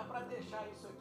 Dá para deixar isso aqui.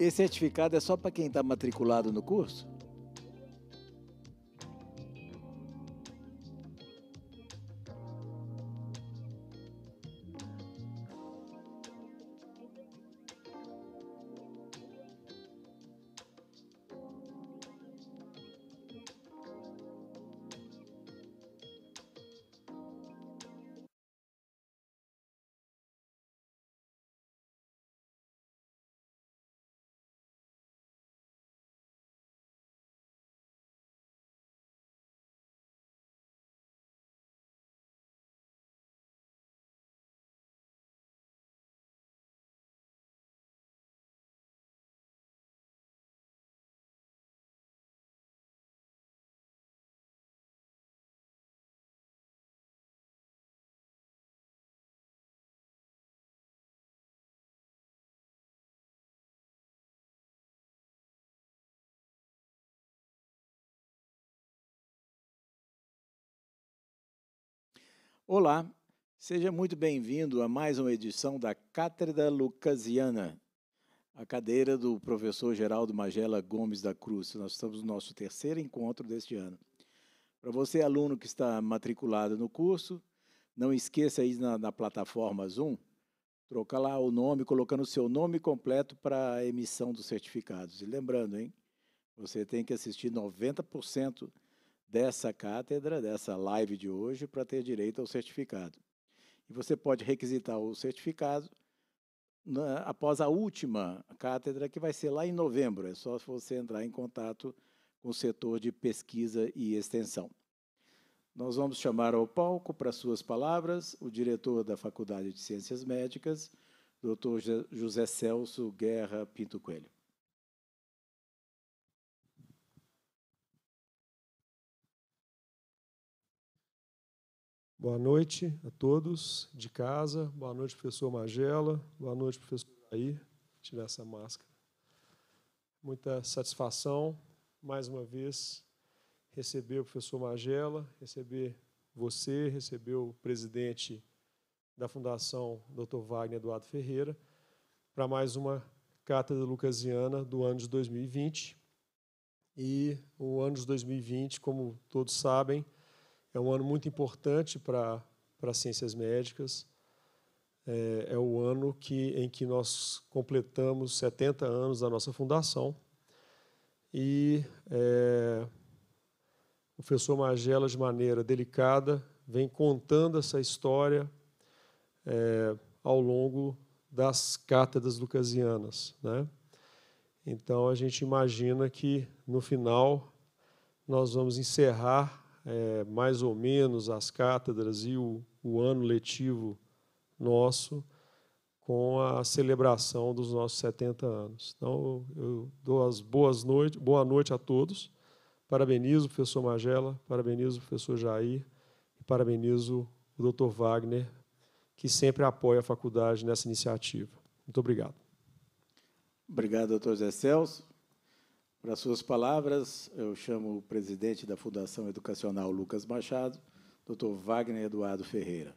Esse certificado é só para quem está matriculado no curso? Olá, seja muito bem-vindo a mais uma edição da Cátedra Lucasiana, a cadeira do professor Geraldo Magela Gomes da Cruz. Nós estamos no nosso terceiro encontro deste ano. Para você, aluno que está matriculado no curso, não esqueça aí na, na plataforma Zoom, trocar lá o nome, colocando o seu nome completo para a emissão dos certificados. E lembrando, hein, você tem que assistir 90% dessa cátedra, dessa live de hoje, para ter direito ao certificado. E você pode requisitar o certificado na, após a última cátedra, que vai ser lá em novembro. É só você entrar em contato com o setor de pesquisa e extensão. Nós vamos chamar ao palco para suas palavras o diretor da Faculdade de Ciências Médicas, Dr. José Celso Guerra Pinto Coelho. Boa noite a todos de casa. Boa noite, professor Magela. Boa noite, professor aí Tirar essa máscara. Muita satisfação, mais uma vez, receber o professor Magela, receber você, receber o presidente da Fundação Dr. Wagner Eduardo Ferreira, para mais uma Cátedra Lucasiana do ano de 2020. E o ano de 2020, como todos sabem, é um ano muito importante para as ciências médicas. É, é, o ano que, em que nós completamos 70 anos da nossa fundação. E é, o professor Magela, de maneira delicada, vem contando essa história é, ao longo das cátedras lucasianas. Né? Então, a gente imagina que, no final, nós vamos encerrar é, mais ou menos as cátedras e o, o ano letivo nosso com a celebração dos nossos 70 anos. Então, eu dou as boas noites, boa noite a todos. Parabenizo o professor Magela, parabenizo o professor Jair e parabenizo o Dr. Wagner, que sempre apoia a faculdade nessa iniciativa. Muito obrigado. Obrigado, doutor Zé Celso. Para suas palavras, eu chamo o presidente da Fundação Educacional Lucas Machado, Dr. Wagner Eduardo Ferreira.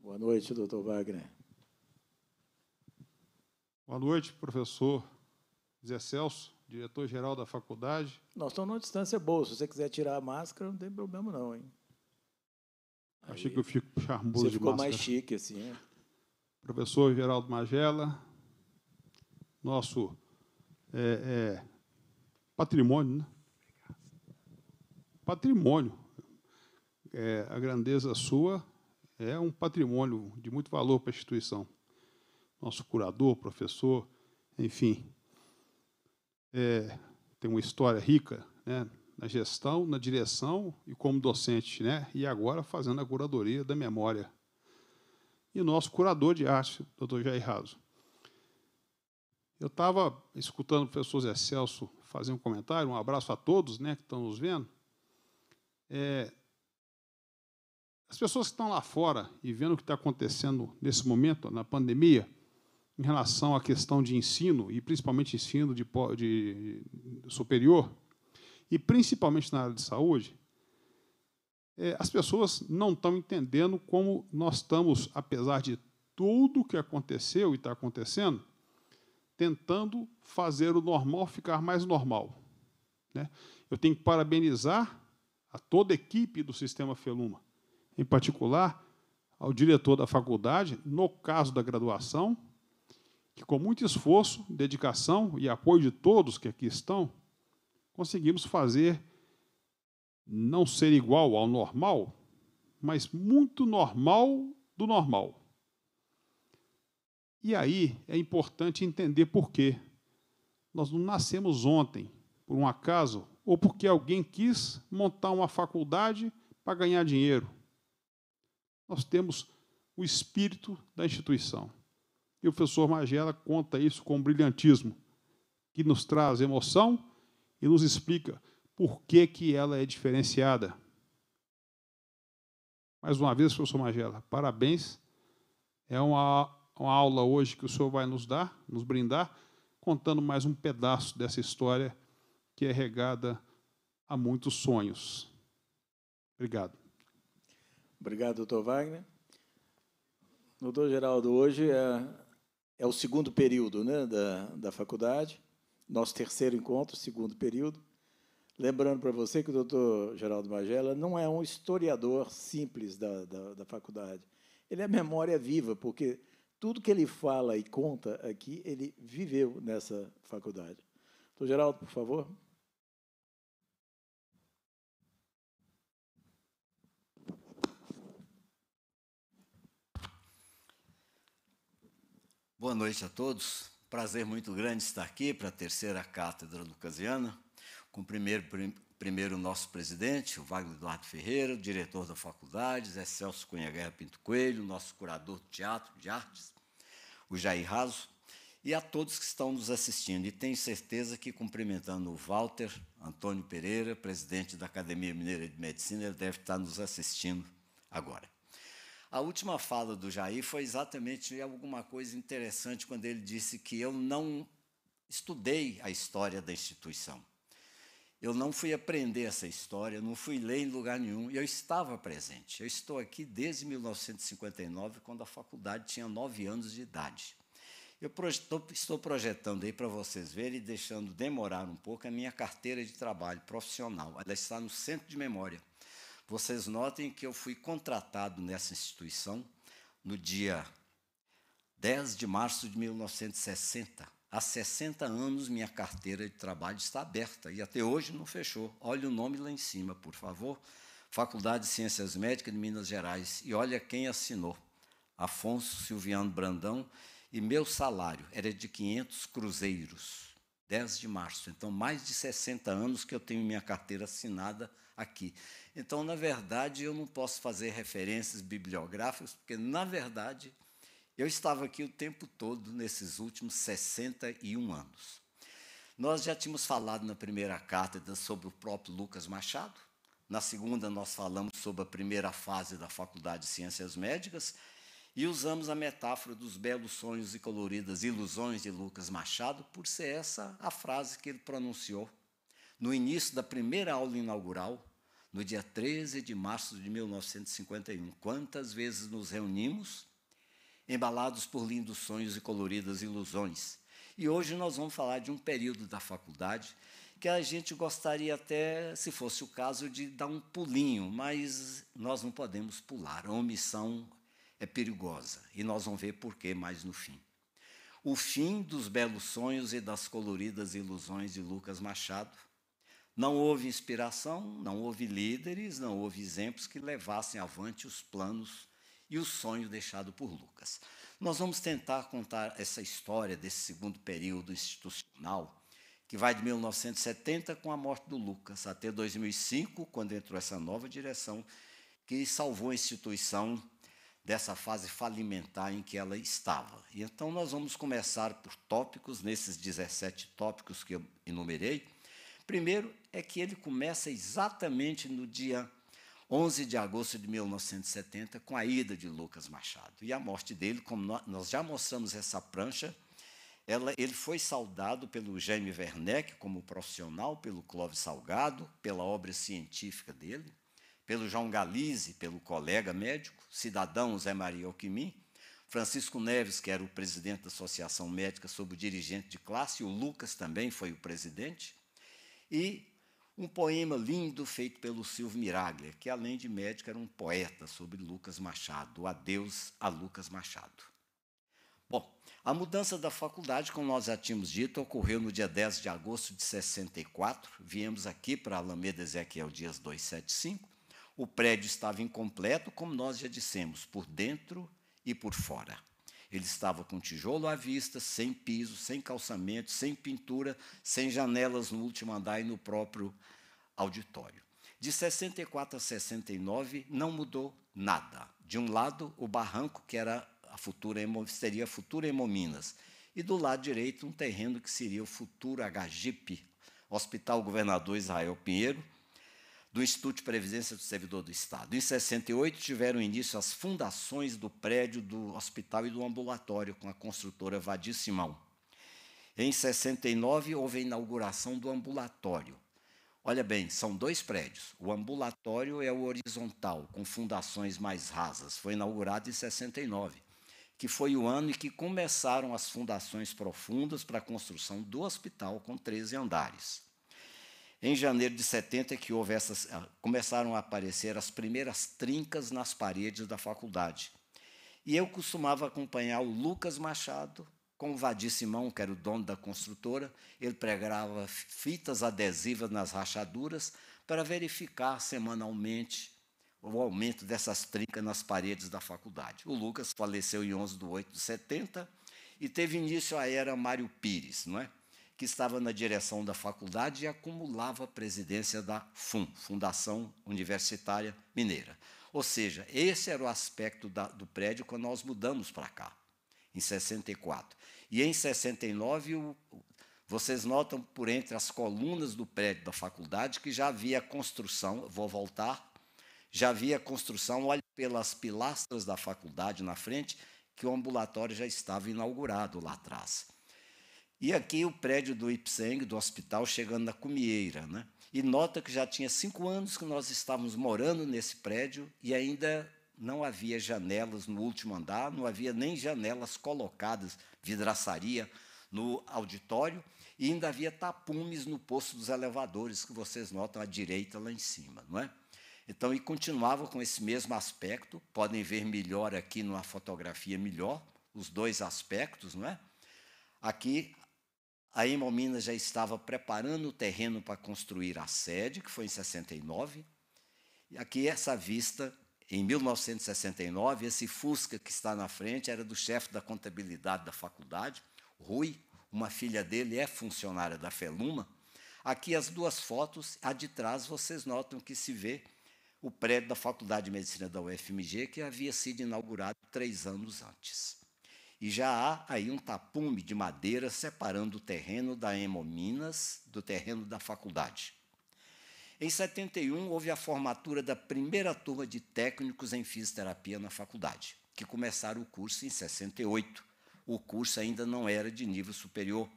Boa noite, doutor Wagner. Boa noite, professor Zé Celso, diretor-geral da faculdade. Nós estamos numa distância boa. Se você quiser tirar a máscara, não tem problema não, hein? Achei Aí, que eu fico charmoso de máscara. Você ficou mais chique, assim. Hein? Né? Professor Geraldo Magela, nosso é, é, patrimônio, né? Patrimônio. É, a grandeza sua é um patrimônio de muito valor para a instituição. Nosso curador, professor, enfim. É, tem uma história rica né, na gestão, na direção e como docente, né, e agora fazendo a curadoria da memória. E o nosso curador de arte, doutor Jair Raso. Eu estava escutando o professor Zé Celso fazer um comentário, um abraço a todos né, que estão nos vendo. É, as pessoas que estão lá fora e vendo o que está acontecendo nesse momento, na pandemia, em relação à questão de ensino, e principalmente ensino de, de, superior, e principalmente na área de saúde, é, as pessoas não estão entendendo como nós estamos, apesar de tudo o que aconteceu e está acontecendo, tentando fazer o normal ficar mais normal. Né? Eu tenho que parabenizar a toda a equipe do Sistema Feluma, em particular ao diretor da faculdade, no caso da graduação, que com muito esforço, dedicação e apoio de todos que aqui estão, conseguimos fazer não ser igual ao normal, mas muito normal do normal. E aí é importante entender por quê. Nós não nascemos ontem, por um acaso, ou porque alguém quis montar uma faculdade para ganhar dinheiro. Nós temos o espírito da instituição. E o professor Magela conta isso com brilhantismo, que nos traz emoção e nos explica por que, que ela é diferenciada. Mais uma vez, professor Magela, parabéns. É uma com a aula hoje que o Senhor vai nos dar, nos brindar, contando mais um pedaço dessa história que é regada a muitos sonhos. Obrigado. Obrigado, doutor Wagner. Doutor Geraldo, hoje é, é o segundo período né, da, da faculdade, nosso terceiro encontro, segundo período. Lembrando para você que o doutor Geraldo Magela não é um historiador simples da, da, da faculdade. Ele é memória viva, porque tudo que ele fala e conta aqui, ele viveu nessa faculdade. Então, Geraldo, por favor. Boa noite a todos. Prazer muito grande estar aqui para a terceira cátedra lucasiana, com o primeiro primeiro o nosso presidente, o Wagner Eduardo Ferreira, o diretor da faculdade, Zé Celso Cunha Guerra Pinto Coelho, o nosso curador de teatro, de artes, o Jair Raso, e a todos que estão nos assistindo. E tenho certeza que, cumprimentando o Walter Antônio Pereira, presidente da Academia Mineira de Medicina, ele deve estar nos assistindo agora. A última fala do Jair foi exatamente alguma coisa interessante quando ele disse que eu não estudei a história da instituição. Eu não fui aprender essa história, não fui ler em lugar nenhum, eu estava presente. Eu estou aqui desde 1959, quando a faculdade tinha nove anos de idade. Eu projetou, estou projetando aí para vocês verem, deixando demorar um pouco, a minha carteira de trabalho profissional. Ela está no centro de memória. Vocês notem que eu fui contratado nessa instituição no dia 10 de março de 1960 Há 60 anos minha carteira de trabalho está aberta e até hoje não fechou. Olha o nome lá em cima, por favor. Faculdade de Ciências Médicas de Minas Gerais. E olha quem assinou. Afonso Silviano Brandão. E meu salário era de 500 cruzeiros. 10 de março. Então, mais de 60 anos que eu tenho minha carteira assinada aqui. Então, na verdade, eu não posso fazer referências bibliográficas, porque, na verdade, eu estava aqui o tempo todo nesses últimos 61 anos. Nós já tínhamos falado na primeira cátedra sobre o próprio Lucas Machado. Na segunda, nós falamos sobre a primeira fase da Faculdade de Ciências Médicas e usamos a metáfora dos belos sonhos e coloridas ilusões de Lucas Machado, por ser essa a frase que ele pronunciou no início da primeira aula inaugural, no dia 13 de março de 1951. Quantas vezes nos reunimos embalados por lindos sonhos e coloridas ilusões. E hoje nós vamos falar de um período da faculdade que a gente gostaria até, se fosse o caso, de dar um pulinho, mas nós não podemos pular. A omissão é perigosa e nós vamos ver por que mais no fim. O fim dos belos sonhos e das coloridas ilusões de Lucas Machado. Não houve inspiração, não houve líderes, não houve exemplos que levassem avante os planos e o sonho deixado por Lucas. Nós vamos tentar contar essa história desse segundo período institucional, que vai de 1970, com a morte do Lucas, até 2005, quando entrou essa nova direção, que salvou a instituição dessa fase falimentar em que ela estava. E então nós vamos começar por tópicos, nesses 17 tópicos que eu enumerei. Primeiro é que ele começa exatamente no dia 11 de agosto de 1970, com a ida de Lucas Machado. E a morte dele, como nós já mostramos essa prancha, ela, ele foi saudado pelo Jaime Werneck como profissional, pelo Clóvis Salgado, pela obra científica dele, pelo João Galize, pelo colega médico, cidadão Zé Maria Alquimim, Francisco Neves, que era o presidente da Associação Médica, sob o dirigente de classe, e o Lucas também foi o presidente, e um poema lindo feito pelo Silvio Miraglia, que além de médico era um poeta sobre Lucas Machado, o adeus a Lucas Machado. Bom, a mudança da faculdade, como nós já tínhamos dito, ocorreu no dia 10 de agosto de 64. Viemos aqui para a Alameda Ezequiel Dias 275. O prédio estava incompleto, como nós já dissemos, por dentro e por fora. Ele estava com tijolo à vista, sem piso, sem calçamento, sem pintura, sem janelas no último andar e no próprio auditório. De 64 a 69 não mudou nada. De um lado, o barranco que era a futura seria a futura Hemominas, e do lado direito um terreno que seria o futuro Agagipe, Hospital Governador Israel Pinheiro, do Instituto de Previdência do Servidor do Estado. Em 68 tiveram início as fundações do prédio do hospital e do ambulatório com a construtora Vadir Simão. Em 69 houve a inauguração do ambulatório. Olha bem, são dois prédios. O ambulatório é o horizontal, com fundações mais rasas. Foi inaugurado em 69, que foi o ano em que começaram as fundações profundas para a construção do hospital com 13 andares. Em janeiro de 70 é que houve essas, ah, começaram a aparecer as primeiras trincas nas paredes da faculdade. E eu costumava acompanhar o Lucas Machado com o Vadim Simão, que era o dono da construtora. Ele pregava fitas adesivas nas rachaduras para verificar semanalmente o aumento dessas trincas nas paredes da faculdade. O Lucas faleceu em 11 de 8 de 70 e teve início a era Mário Pires, não é? que estava na direção da faculdade e acumulava a presidência da FUM, Fundação Universitária Mineira. Ou seja, esse era o aspecto da, do prédio quando nós mudamos para cá, em 64. E em 69, o, vocês notam por entre as colunas do prédio da faculdade que já havia construção, vou voltar, já havia construção, olha, pelas pilastras da faculdade na frente, que o ambulatório já estava inaugurado lá atrás. E aqui o prédio do Ipseng, do hospital, chegando na Cumieira. Né? E nota que já tinha cinco anos que nós estávamos morando nesse prédio e ainda não havia janelas no último andar, não havia nem janelas colocadas, vidraçaria no auditório, e ainda havia tapumes no posto dos elevadores, que vocês notam à direita lá em cima, não é? Então, e continuava com esse mesmo aspecto, podem ver melhor aqui numa fotografia melhor, os dois aspectos, não é? Aqui a Hemominas já estava preparando o terreno para construir a sede, que foi em 69. E aqui essa vista, em 1969, esse Fusca que está na frente era do chefe da contabilidade da faculdade, Rui, uma filha dele é funcionária da Feluma. Aqui as duas fotos, a de trás vocês notam que se vê o prédio da Faculdade de Medicina da UFMG, que havia sido inaugurado três anos antes. E já há aí um tapume de madeira separando o terreno da Hemominas do terreno da faculdade. Em 71, houve a formatura da primeira turma de técnicos em fisioterapia na faculdade, que começaram o curso em 68. O curso ainda não era de nível superior.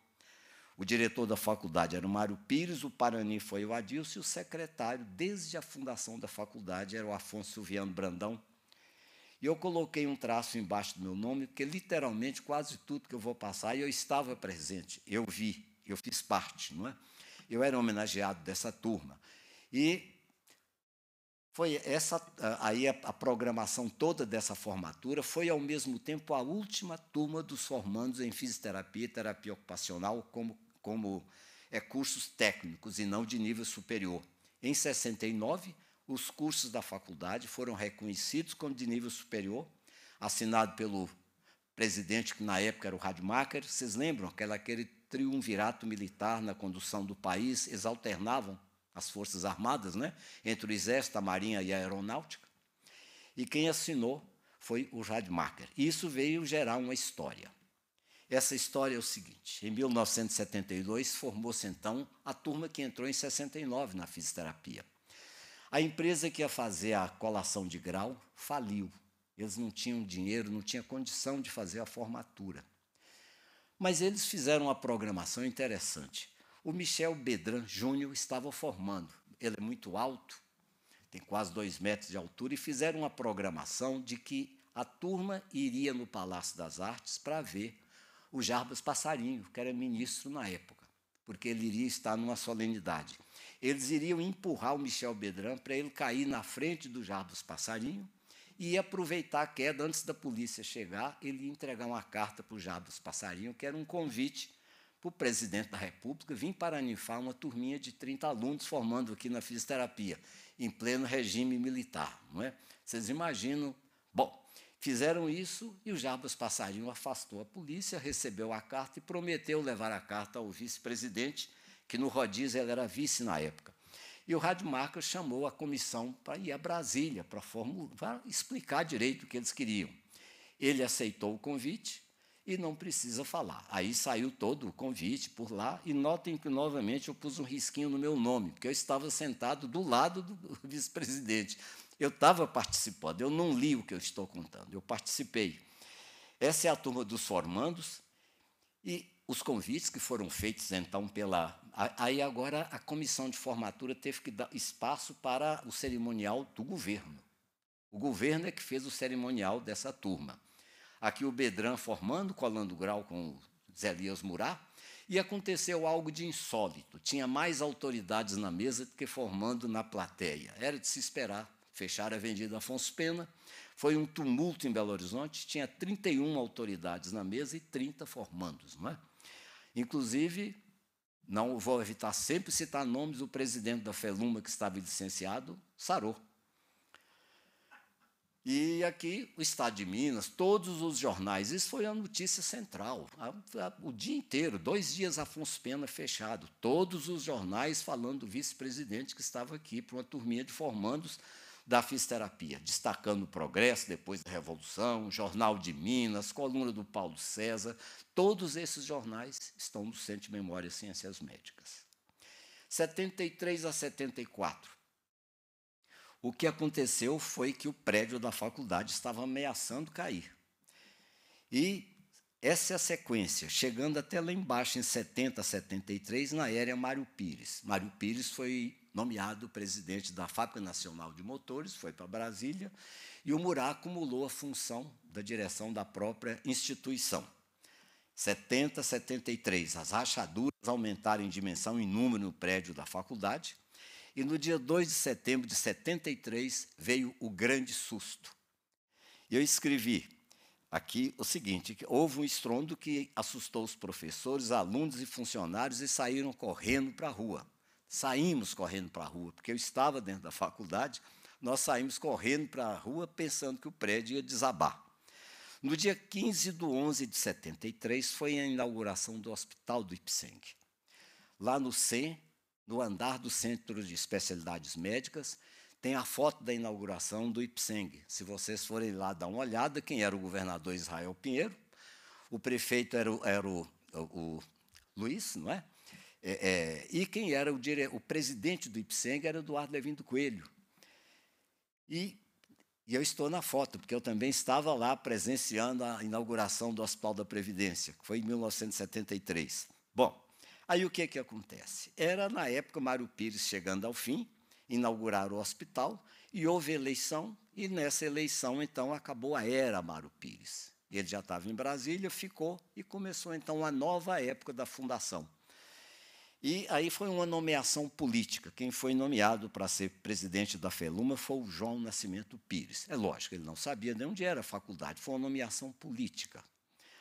O diretor da faculdade era o Mário Pires, o Parani foi o Adilson e o secretário, desde a fundação da faculdade, era o Afonso Silviano Brandão, e eu coloquei um traço embaixo do meu nome, porque literalmente quase tudo que eu vou passar, eu estava presente, eu vi, eu fiz parte, não é? Eu era homenageado dessa turma. E foi essa aí a, a, programação toda dessa formatura foi ao mesmo tempo a última turma dos formandos em fisioterapia e terapia ocupacional como como é cursos técnicos e não de nível superior. Em 69 os cursos da faculdade foram reconhecidos como de nível superior, assinado pelo presidente, que na época era o Radmacher. Vocês lembram que aquele triunvirato militar na condução do país, eles alternavam as Forças Armadas, né? entre o Exército, a Marinha e a Aeronáutica. E quem assinou foi o Radmacher. E isso veio gerar uma história. Essa história é o seguinte: em 1972 formou-se então a turma que entrou em 69 na fisioterapia. A empresa que ia fazer a colação de grau faliu. Eles não tinham dinheiro, não tinham condição de fazer a formatura. Mas eles fizeram uma programação interessante. O Michel Bedran Júnior estava formando. Ele é muito alto, tem quase dois metros de altura, e fizeram uma programação de que a turma iria no Palácio das Artes para ver o Jarbas Passarinho, que era ministro na época, porque ele iria estar numa solenidade. Eles iriam empurrar o Michel Bedran para ele cair na frente do Jardim dos Passarinhos e aproveitar a queda antes da polícia chegar, ele ia entregar uma carta para o Jardim dos Passarinhos, que era um convite para o presidente da República vir para Ninfar uma turminha de 30 alunos formando aqui na fisioterapia, em pleno regime militar. Não é? Vocês imaginam? Bom, Fizeram isso e o Jarbas Passarinho afastou a polícia, recebeu a carta e prometeu levar a carta ao vice-presidente que no rodízio ela era vice na época. E o Rádio Marca chamou a comissão para ir a Brasília, para formular, explicar direito o que eles queriam. Ele aceitou o convite e não precisa falar. Aí saiu todo o convite por lá, e notem que novamente eu pus um risquinho no meu nome, porque eu estava sentado do lado do vice-presidente. Eu estava participando, eu não li o que eu estou contando, eu participei. Essa é a turma dos formandos, e os convites que foram feitos, então, pela Aí agora a comissão de formatura teve que dar espaço para o cerimonial do governo. O governo é que fez o cerimonial dessa turma. Aqui o Bedran formando, colando grau com o Zé Elias Murá, e aconteceu algo de insólito. Tinha mais autoridades na mesa do que formando na plateia. Era de se esperar. Fecharam a vendida Afonso Pena. Foi um tumulto em Belo Horizonte. Tinha 31 autoridades na mesa e 30 formandos. Não é? Inclusive, não vou evitar sempre citar nomes do presidente da Feluma, que estava licenciado, sarou. E aqui, o Estado de Minas, todos os jornais, isso foi a notícia central, a, a, o dia inteiro, dois dias Afonso Pena fechado, todos os jornais falando do vice-presidente que estava aqui, para uma turminha de formandos da fisioterapia, destacando o progresso depois da Revolução, Jornal de Minas, Coluna do Paulo César, todos esses jornais estão no Centro de Memória e Ciências Médicas. 73 a 74. O que aconteceu foi que o prédio da faculdade estava ameaçando cair. E essa é a sequência, chegando até lá embaixo, em 70, 73, na era Mário Pires. Mário Pires foi nomeado presidente da Fábrica Nacional de Motores, foi para Brasília, e o Murá acumulou a função da direção da própria instituição. 70, 73, as rachaduras aumentaram em dimensão e número no prédio da faculdade, e no dia 2 de setembro de 73 veio o grande susto. Eu escrevi aqui o seguinte: houve um estrondo que assustou os professores, alunos e funcionários e saíram correndo para a rua saímos correndo para a rua, porque eu estava dentro da faculdade, nós saímos correndo para a rua pensando que o prédio ia desabar. No dia 15 do 11 de 73 foi a inauguração do Hospital do Ipseng. Lá no CEM, no andar do Centro de Especialidades Médicas, tem a foto da inauguração do Ipseng. Se vocês forem lá dar uma olhada, quem era o governador Israel Pinheiro, o prefeito era, era o, o, o Luiz, não é? É, é, e quem era o, dire... o presidente do IPSENG era Eduardo Levindo Coelho. E, e eu estou na foto, porque eu também estava lá presenciando a inauguração do Hospital da Previdência, que foi em 1973. Bom, aí o que, é que acontece? Era, na época, Mário Pires chegando ao fim, inaugurar o hospital, e houve eleição, e nessa eleição, então, acabou a era Mário Pires. Ele já estava em Brasília, ficou e começou, então, a nova época da fundação. E aí foi uma nomeação política. Quem foi nomeado para ser presidente da FELUMA foi o João Nascimento Pires. É lógico, ele não sabia de onde era a faculdade, foi uma nomeação política. A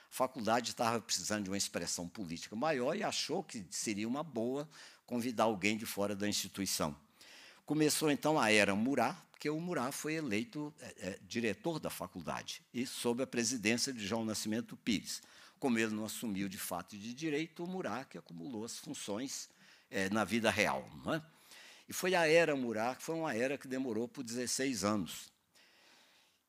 faculdade estava precisando de uma expressão política maior e achou que seria uma boa convidar alguém de fora da instituição. Começou então a era Murá, porque o Murá foi eleito é, é, diretor da faculdade e sob a presidência de João Nascimento Pires como ele não assumiu de fato de direito, o que acumulou as funções é, na vida real. É? E foi a era que foi uma era que demorou por 16 anos.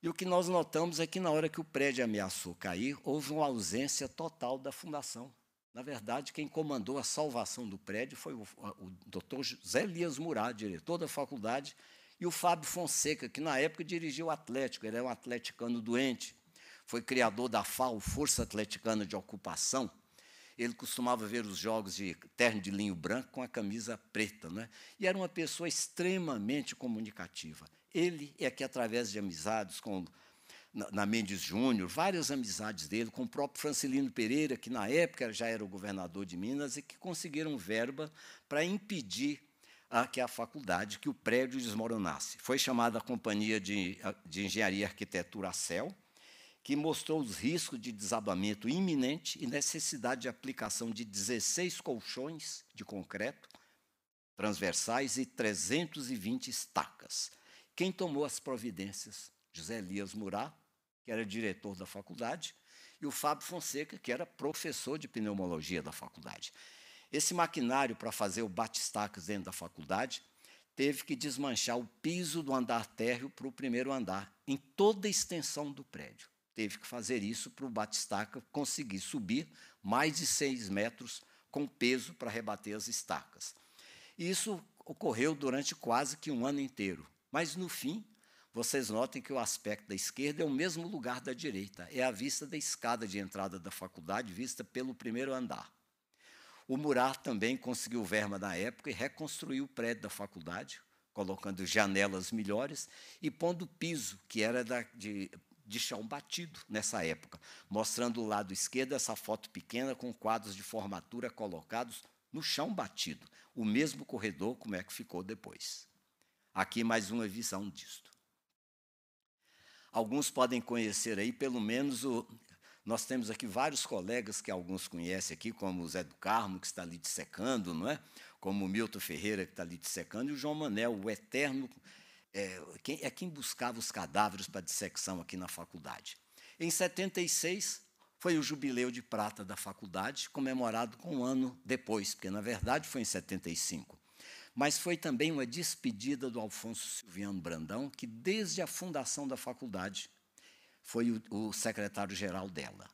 E o que nós notamos é que, na hora que o prédio ameaçou cair, houve uma ausência total da fundação. Na verdade, quem comandou a salvação do prédio foi o, o doutor José Elias Murat, diretor da faculdade, e o Fábio Fonseca, que na época dirigiu o Atlético, ele era um atleticano doente, foi criador da FAO, Força Atleticana de Ocupação, ele costumava ver os jogos de terno de linho branco com a camisa preta, é? e era uma pessoa extremamente comunicativa. Ele é que, através de amizades com na Mendes Júnior, várias amizades dele, com o próprio Francilino Pereira, que na época já era o governador de Minas, e que conseguiram verba para impedir a, que a faculdade, que o prédio desmoronasse. Foi chamada a Companhia de, de Engenharia e Arquitetura, a CEL, que mostrou os riscos de desabamento iminente e necessidade de aplicação de 16 colchões de concreto transversais e 320 estacas. Quem tomou as providências? José Elias Murá, que era diretor da faculdade, e o Fábio Fonseca, que era professor de pneumologia da faculdade. Esse maquinário para fazer o batistacas dentro da faculdade teve que desmanchar o piso do andar térreo para o primeiro andar, em toda a extensão do prédio teve que fazer isso para o Batistaca conseguir subir mais de seis metros com peso para rebater as estacas. E isso ocorreu durante quase que um ano inteiro. Mas, no fim, vocês notem que o aspecto da esquerda é o mesmo lugar da direita. É a vista da escada de entrada da faculdade, vista pelo primeiro andar. O Murat também conseguiu verma na época e reconstruiu o prédio da faculdade, colocando janelas melhores e pondo piso, que era da, de de chão batido nessa época, mostrando o lado esquerdo essa foto pequena com quadros de formatura colocados no chão batido, o mesmo corredor como é que ficou depois. Aqui mais uma visão disto. Alguns podem conhecer aí, pelo menos o, nós temos aqui vários colegas que alguns conhecem aqui, como o Zé do Carmo, que está ali dissecando, não é? como o Milton Ferreira, que está ali dissecando, e o João Manel, o eterno é, quem, é quem buscava os cadáveres para dissecção aqui na faculdade. Em 76, foi o jubileu de prata da faculdade, comemorado com um ano depois, porque, na verdade, foi em 75 mas foi também uma despedida do Alfonso Silviano Brandão, que desde a fundação da faculdade foi o, o secretário-geral dela.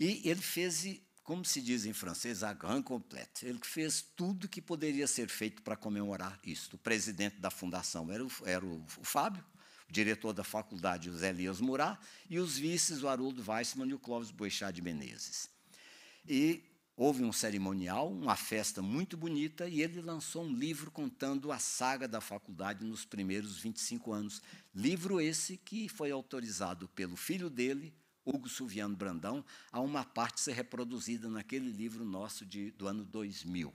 E ele fez como se diz em francês, a grande complète. Ele fez tudo que poderia ser feito para comemorar isso. O presidente da fundação era o, era o, o Fábio, o diretor da faculdade, o Zé Elias Murá, e os vices, o Haroldo Weissmann e o Clóvis Boixá de Menezes. E houve um cerimonial, uma festa muito bonita, e ele lançou um livro contando a saga da faculdade nos primeiros 25 anos. Livro esse que foi autorizado pelo filho dele, Hugo Suviano Brandão, há uma parte ser reproduzida naquele livro nosso de, do ano 2000.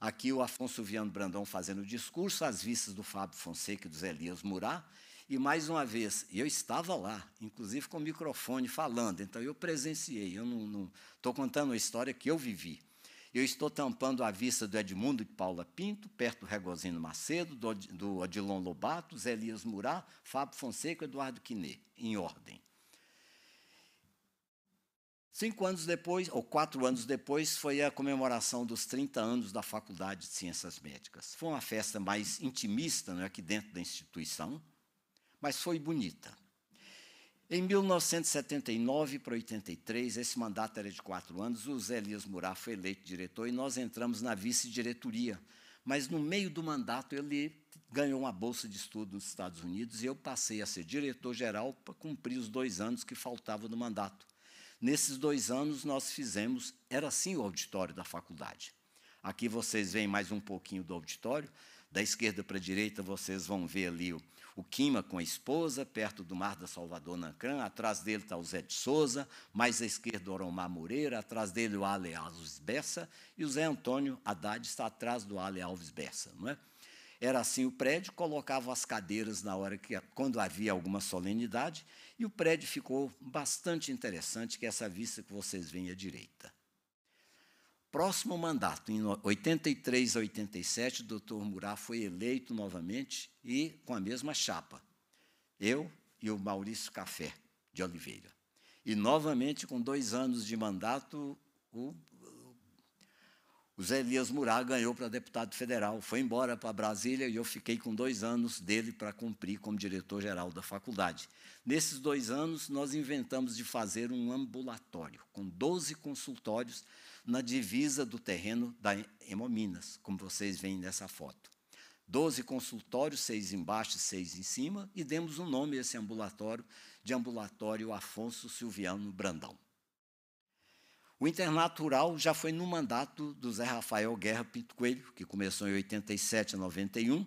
Aqui o Afonso Suviano Brandão fazendo o discurso, as vistas do Fábio Fonseca e dos Elias Murá, e mais uma vez, eu estava lá, inclusive com o microfone falando, então eu presenciei, eu não estou contando uma história que eu vivi. Eu estou tampando a vista do Edmundo e Paula Pinto, perto do Regozino Macedo, do, do Odilon Lobato, Zé Elias Murá, Fábio Fonseca e Eduardo Quinet, em ordem. Cinco anos depois, ou quatro anos depois, foi a comemoração dos 30 anos da Faculdade de Ciências Médicas. Foi uma festa mais intimista, não é, aqui dentro da instituição, mas foi bonita. Em 1979 para 83, esse mandato era de quatro anos, o Zé Elias Murá foi eleito diretor e nós entramos na vice-diretoria. Mas no meio do mandato ele ganhou uma bolsa de estudo nos Estados Unidos e eu passei a ser diretor-geral para cumprir os dois anos que faltavam do mandato. Nesses dois anos, nós fizemos, era assim o auditório da faculdade. Aqui vocês veem mais um pouquinho do auditório. Da esquerda para a direita, vocês vão ver ali o, o Quima com a esposa, perto do Mar da Salvador Nancran. Atrás dele está o Zé de Souza, mais à esquerda, o Oromar Moreira. Atrás dele, o Ale Alves Bessa. E o Zé Antônio Haddad está atrás do Ale Alves Bessa. Não é? Era assim o prédio, colocava as cadeiras na hora que, quando havia alguma solenidade, e o prédio ficou bastante interessante, que é essa vista que vocês veem à direita. Próximo mandato, em 83 a 87, o doutor Murat foi eleito novamente e com a mesma chapa. Eu e o Maurício Café de Oliveira. E novamente, com dois anos de mandato, o José Zé Elias Murá ganhou para deputado federal, foi embora para Brasília e eu fiquei com dois anos dele para cumprir como diretor-geral da faculdade. Nesses dois anos, nós inventamos de fazer um ambulatório, com 12 consultórios na divisa do terreno da Hemominas, como vocês veem nessa foto. Doze consultórios, seis embaixo e seis em cima, e demos o um nome a esse ambulatório de Ambulatório Afonso Silviano Brandão. O Internatural já foi no mandato do Zé Rafael Guerra Pinto Coelho, que começou em 87 a 91,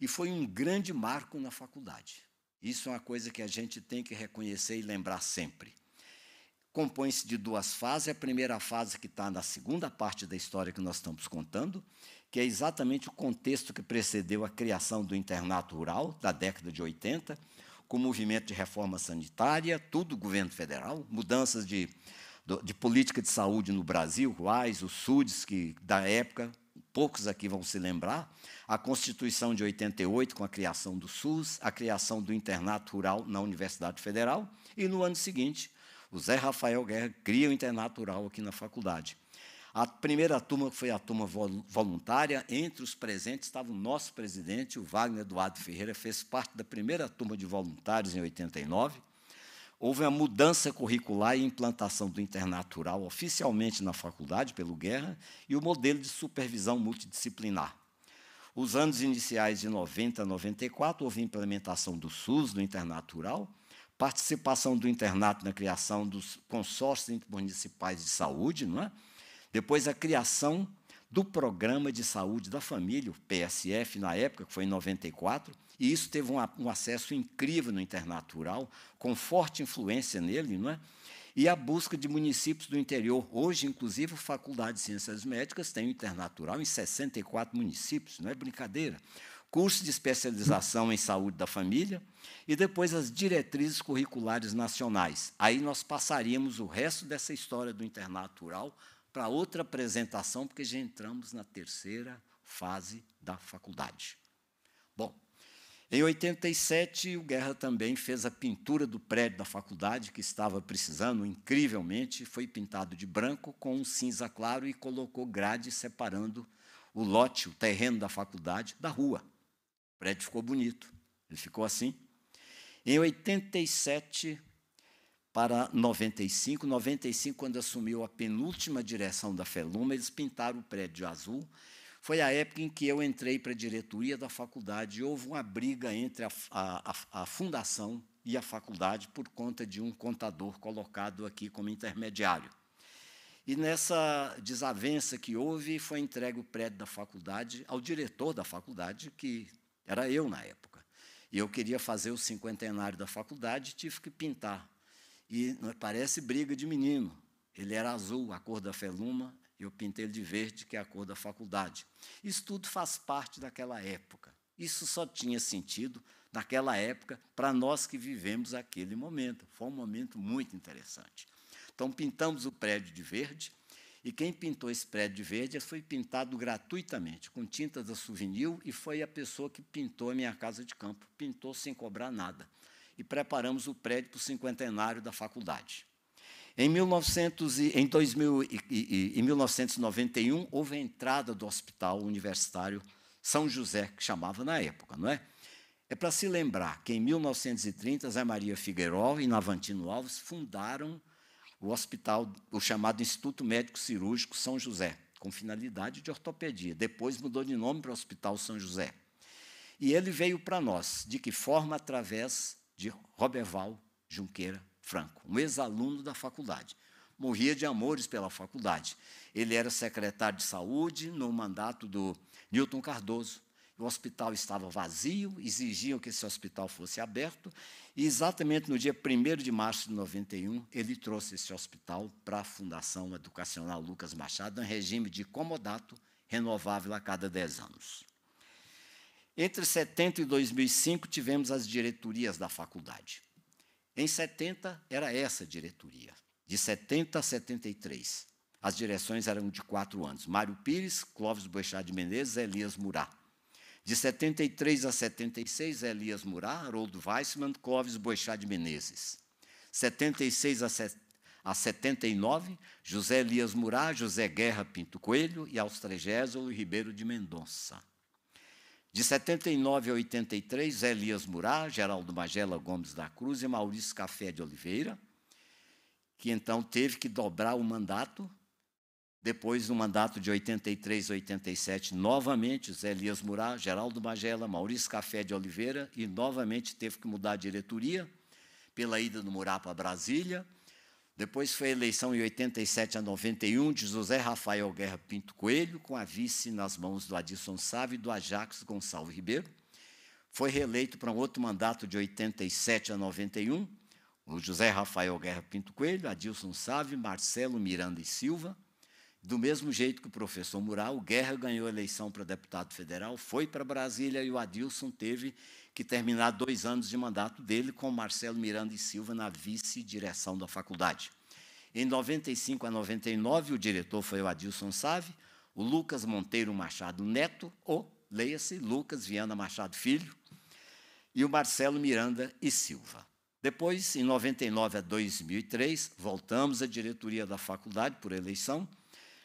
e foi um grande marco na faculdade. Isso é uma coisa que a gente tem que reconhecer e lembrar sempre. Compõe-se de duas fases. A primeira fase, que está na segunda parte da história que nós estamos contando, que é exatamente o contexto que precedeu a criação do internato rural, da década de 80, com o movimento de reforma sanitária, tudo governo federal, mudanças de de política de saúde no Brasil, o AIS, o SUDES, que da época, poucos aqui vão se lembrar, a Constituição de 88, com a criação do SUS, a criação do internato rural na Universidade Federal, e no ano seguinte, o Zé Rafael Guerra cria o internato rural aqui na faculdade. A primeira turma foi a turma voluntária. Entre os presentes estava o nosso presidente, o Wagner Eduardo Ferreira, fez parte da primeira turma de voluntários em 89. Houve a mudança curricular e implantação do internatural oficialmente na faculdade, pelo Guerra, e o modelo de supervisão multidisciplinar. Os anos iniciais de 90 a 94 houve implementação do SUS, do internatural, participação do internato na criação dos consórcios municipais de saúde, não é? Depois a criação do Programa de Saúde da Família, o PSF, na época, que foi em 94, e isso teve um, um acesso incrível no internato rural, com forte influência nele, não é? e a busca de municípios do interior. Hoje, inclusive, a Faculdade de Ciências Médicas tem um internato rural em 64 municípios, não é brincadeira. Curso de especialização em saúde da família e depois as diretrizes curriculares nacionais. Aí nós passaríamos o resto dessa história do internato rural para outra apresentação, porque já entramos na terceira fase da faculdade. Em 87, o Guerra também fez a pintura do prédio da faculdade, que estava precisando, incrivelmente, foi pintado de branco com um cinza claro e colocou grade separando o lote, o terreno da faculdade, da rua. O prédio ficou bonito, ele ficou assim. Em 87 para 95, 95, quando assumiu a penúltima direção da Feluma, eles pintaram o prédio azul foi a época em que eu entrei para a diretoria da faculdade e houve uma briga entre a, a, a, fundação e a faculdade por conta de um contador colocado aqui como intermediário. E nessa desavença que houve, foi entregue o prédio da faculdade ao diretor da faculdade, que era eu na época. E eu queria fazer o cinquentenário da faculdade, tive que pintar. E né, parece briga de menino. Ele era azul, a cor da feluma, eu pintei ele de verde, que é a cor da faculdade. Isso tudo faz parte daquela época. Isso só tinha sentido naquela época para nós que vivemos aquele momento. Foi um momento muito interessante. Então, pintamos o prédio de verde, e quem pintou esse prédio de verde foi pintado gratuitamente, com tinta da Souvenir, e foi a pessoa que pintou a minha casa de campo. Pintou sem cobrar nada. E preparamos o prédio para o cinquentenário da faculdade. Em, 1900 e, em, 2000 e, e, em 1991, houve a entrada do Hospital Universitário São José, que chamava na época, não é? É para se lembrar que em 1930, Zé Maria Figueiró e Navantino Alves fundaram o hospital, o chamado Instituto Médico Cirúrgico São José, com finalidade de ortopedia. Depois mudou de nome para Hospital São José. E ele veio para nós, de que forma? Através de Roberval Junqueira Franco, um ex-aluno da faculdade. Morria de amores pela faculdade. Ele era secretário de saúde no mandato do Newton Cardoso. O hospital estava vazio, exigiam que esse hospital fosse aberto, e exatamente no dia 1 de março de 91, ele trouxe esse hospital para a Fundação Educacional Lucas Machado, em regime de comodato, renovável a cada 10 anos. Entre 70 e 2005, tivemos as diretorias da faculdade. Em 70 era essa diretoria, de 70 a 73. As direções eram de quatro anos: Mário Pires, Clóvis Boixá de Menezes, Elias Murá. De 73 a 76, Elias Murá, Haroldo Weissmann, Clóvis Boixá de Menezes. 76 a a 79, José Elias Murá, José Guerra Pinto Coelho e aos Ribeiro de Mendonça. De 79 a 83, Elias Murá, Geraldo Magela Gomes da Cruz e Maurício Café de Oliveira, que então teve que dobrar o mandato. Depois, no mandato de 83 a 87, novamente Zé Elias Murá, Geraldo Magela, Maurício Café de Oliveira, e novamente teve que mudar a diretoria pela ida do Murá para Brasília. Depois foi a eleição em 87 a 91 de José Rafael Guerra Pinto Coelho, com a vice nas mãos do Adilson Sávio e do Ajax Gonçalves Ribeiro. Foi reeleito para um outro mandato de 87 a 91, o José Rafael Guerra Pinto Coelho, Adilson Sávio, Marcelo Miranda e Silva. Do mesmo jeito que o professor Mural, Guerra ganhou a eleição para deputado federal, foi para Brasília e o Adilson teve que terminar dois anos de mandato dele com Marcelo Miranda e Silva na vice-direção da faculdade. Em 95 a 99, o diretor foi o Adilson Save, o Lucas Monteiro Machado Neto, ou, leia-se, Lucas Viana Machado Filho, e o Marcelo Miranda e Silva. Depois, em 99 a 2003, voltamos à diretoria da faculdade por eleição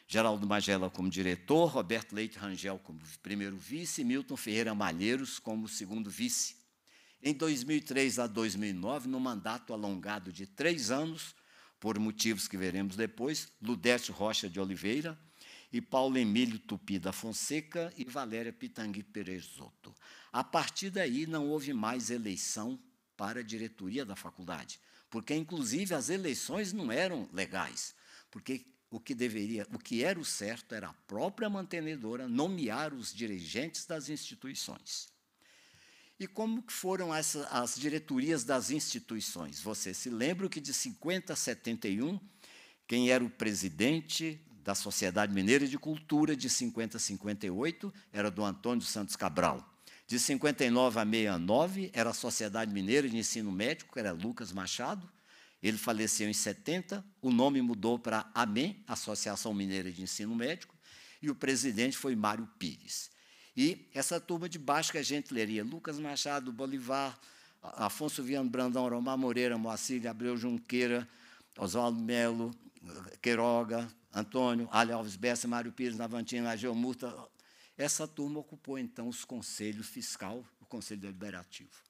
Geraldo Magela como diretor, Roberto Leite Rangel como primeiro vice e Milton Ferreira Malheiros como segundo vice. Em 2003 a 2009, no mandato alongado de três anos, por motivos que veremos depois, Ludécio Rocha de Oliveira e Paulo Emílio Tupi da Fonseca e Valéria Pitangui Perezotto. A partir daí não houve mais eleição para a diretoria da faculdade, porque inclusive as eleições não eram legais, porque o que deveria, o que era o certo era a própria mantenedora nomear os dirigentes das instituições. E como que foram as diretorias das instituições? Você se lembra que de 50 a 71, quem era o presidente da Sociedade Mineira de Cultura de 50 a 58 era do Antônio Santos Cabral. De 59 a 69 era a Sociedade Mineira de Ensino Médico, que era Lucas Machado. Ele faleceu em 70, o nome mudou para AMEM, Associação Mineira de Ensino Médico, e o presidente foi Mário Pires. E essa turma de baixo que a gente leria, Lucas Machado, Bolivar, Afonso Viano Brandão, Romar Moreira, Moacir Abreu Junqueira, Oswaldo Melo, Queiroga, Antônio, Ali Alves Bessa, Mário Pires, Navantino, Ageu Murta. Essa turma ocupou, então, os conselhos fiscal, o Conselho Deliberativo.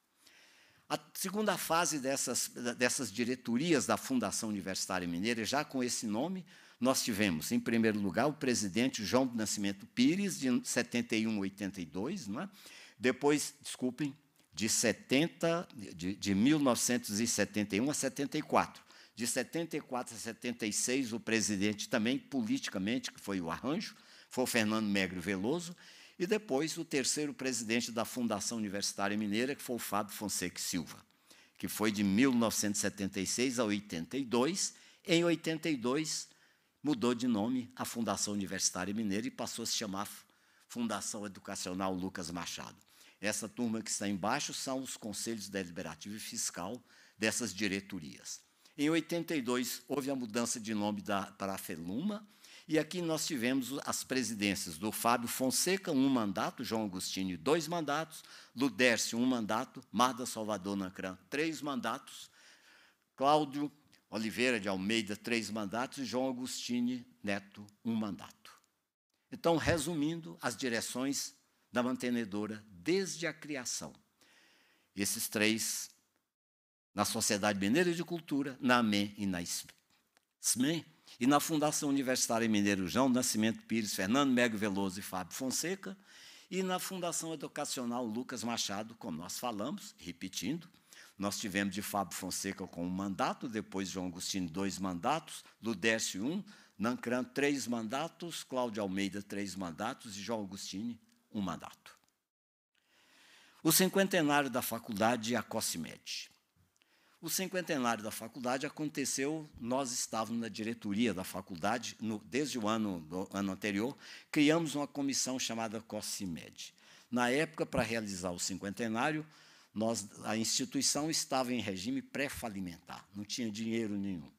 A segunda fase dessas, dessas diretorias da Fundação Universitária Mineira, já com esse nome, nós tivemos, em primeiro lugar, o presidente João do Nascimento Pires, de 71 a 82, não é? depois, desculpem, de, 70, de, de 1971 a 74. De 74 a 76, o presidente também, politicamente, que foi o arranjo, foi o Fernando Megre Veloso, e depois o terceiro presidente da Fundação Universitária Mineira, que foi o Fábio Fonseca Silva, que foi de 1976 a 82. Em 82, mudou de nome a Fundação Universitária Mineira e passou a se chamar Fundação Educacional Lucas Machado. Essa turma que está embaixo são os conselhos deliberativo e fiscal dessas diretorias. Em 82, houve a mudança de nome para a FELUMA, e aqui nós tivemos as presidências do Fábio Fonseca, um mandato, João Agostinho, dois mandatos, Ludércio, um mandato, Marda Salvador Nacrã, três mandatos, Cláudio Oliveira de Almeida, três mandatos, e João Agostinho Neto, um mandato. Então, resumindo, as direções da mantenedora desde a criação. Esses três na Sociedade Mineira de Cultura, na AME e na SME. E na Fundação Universitária Mineiro João Nascimento Pires, Fernando Mego Veloso e Fábio Fonseca. E na Fundação Educacional Lucas Machado, como nós falamos, repetindo, nós tivemos de Fábio Fonseca com um mandato, depois João Agostinho, dois mandatos, Ludécio, um, Nancran, três mandatos, Cláudio Almeida, três mandatos e João Agostinho, um mandato. O cinquentenário da faculdade a Acocimed. O cinquentenário da faculdade aconteceu, nós estávamos na diretoria da faculdade, no, desde o ano, ano anterior, criamos uma comissão chamada COSIMED. Na época, para realizar o cinquentenário, nós, a instituição estava em regime pré-falimentar, não tinha dinheiro nenhum.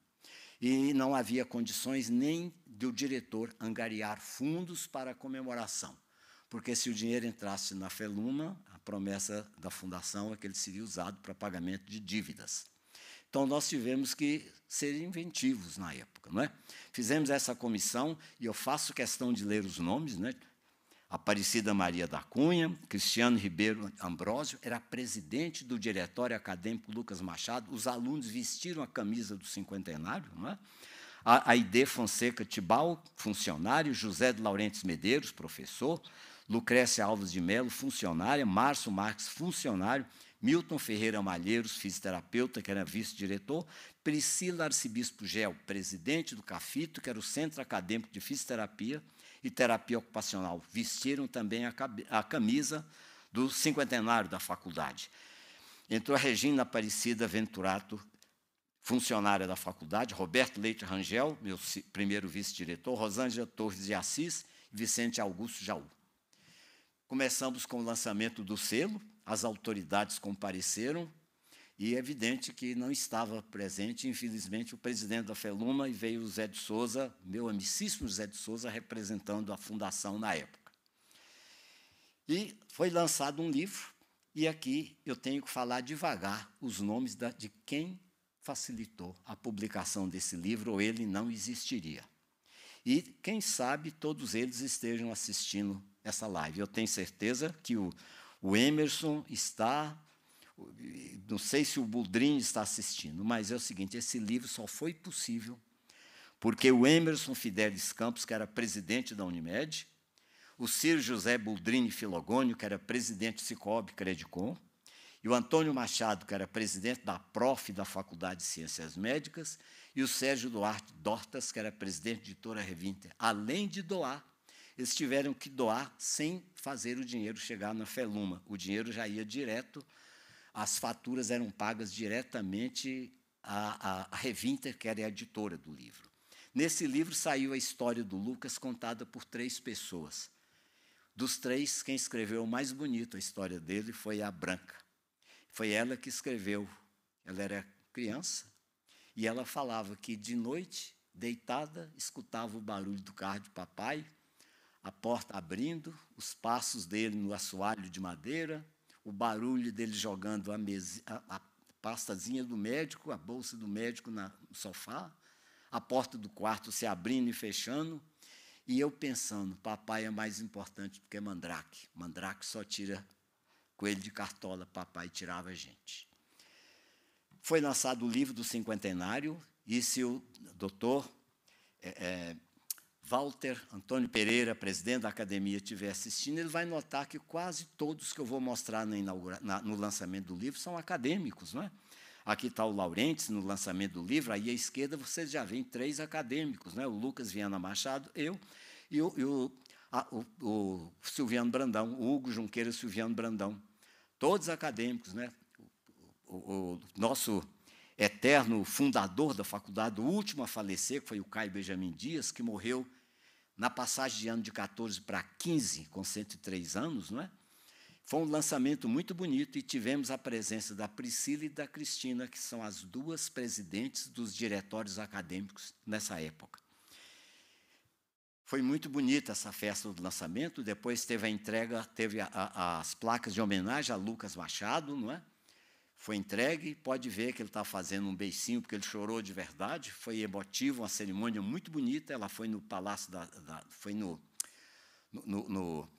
E não havia condições nem do diretor angariar fundos para a comemoração, porque se o dinheiro entrasse na Feluma, a promessa da fundação é que ele seria usado para pagamento de dívidas. Então, nós tivemos que ser inventivos na época. Não é? Fizemos essa comissão, e eu faço questão de ler os nomes, né? Aparecida Maria da Cunha, Cristiano Ribeiro Ambrósio, era presidente do Diretório Acadêmico Lucas Machado, os alunos vestiram a camisa do cinquentenário, não é? A Aide Fonseca Tibal, funcionário, José de Laurentes Medeiros, professor, Lucrécia Alves de Melo, funcionária, Márcio Marques, funcionário, Milton Ferreira Malheiros, fisioterapeuta, que era vice-diretor, Priscila Arcebispo Gel, presidente do CAFITO, que era o Centro Acadêmico de Fisioterapia e Terapia Ocupacional, vestiram também a camisa do cinquentenário da faculdade. Entrou a Regina Aparecida Venturato, funcionária da faculdade, Roberto Leite Rangel, meu primeiro vice-diretor, Rosângela Torres de Assis e Vicente Augusto Jaú. Começamos com o lançamento do selo, as autoridades compareceram e é evidente que não estava presente, infelizmente, o presidente da Feluma e veio o Zé de Souza, meu amicíssimo Zé de Souza, representando a fundação na época. E foi lançado um livro, e aqui eu tenho que falar devagar os nomes da, de quem facilitou a publicação desse livro, ou ele não existiria. E quem sabe todos eles estejam assistindo essa live. Eu tenho certeza que o, o Emerson está, não sei se o Buldrini está assistindo, mas é o seguinte: esse livro só foi possível porque o Emerson Fidelis Campos, que era presidente da Unimed, o Ciro José Buldrini Filogônio, que era presidente do Cicobi Credicom, e o Antônio Machado, que era presidente da PROF da Faculdade de Ciências Médicas, e o Sérgio Duarte Dortas, que era presidente de Editora Revinter, além de doar eles tiveram que doar sem fazer o dinheiro chegar na Feluma. O dinheiro já ia direto, as faturas eram pagas diretamente à, à, à Revinter, que era a editora do livro. Nesse livro saiu a história do Lucas contada por três pessoas. Dos três, quem escreveu o mais bonito a história dele foi a Branca. Foi ela que escreveu. Ela era criança e ela falava que de noite, deitada, escutava o barulho do carro de papai a porta abrindo, os passos dele no assoalho de madeira, o barulho dele jogando a, mesa, a, a pastazinha do médico, a bolsa do médico na, no sofá, a porta do quarto se abrindo e fechando, e eu pensando, papai é mais importante do que mandrake. Mandrake só tira coelho de cartola, papai tirava a gente. Foi lançado o livro do cinquentenário, e se o doutor é, é, Walter Antônio Pereira, presidente da academia, estiver assistindo, ele vai notar que quase todos que eu vou mostrar na, no lançamento do livro são acadêmicos, não é? Aqui está o Laurentes no lançamento do livro, aí à esquerda vocês já veem três acadêmicos, né? o Lucas Viana Machado, eu e o, e o, a, o, o Silviano Brandão, o Hugo Junqueira Silviano Brandão. Todos acadêmicos, né? o, o nosso eterno fundador da faculdade, o último a falecer, que foi o Caio Benjamin Dias, que morreu na passagem de ano de 14 para 15, com 103 anos, não é? Foi um lançamento muito bonito e tivemos a presença da Priscila e da Cristina, que são as duas presidentes dos diretórios acadêmicos nessa época. Foi muito bonita essa festa do lançamento. Depois teve a entrega, teve a, a, as placas de homenagem a Lucas Machado, não é? foi entregue, pode ver que ele está fazendo um beicinho, porque ele chorou de verdade, foi emotivo, uma cerimônia muito bonita, ela foi no palácio da... da foi no no, no,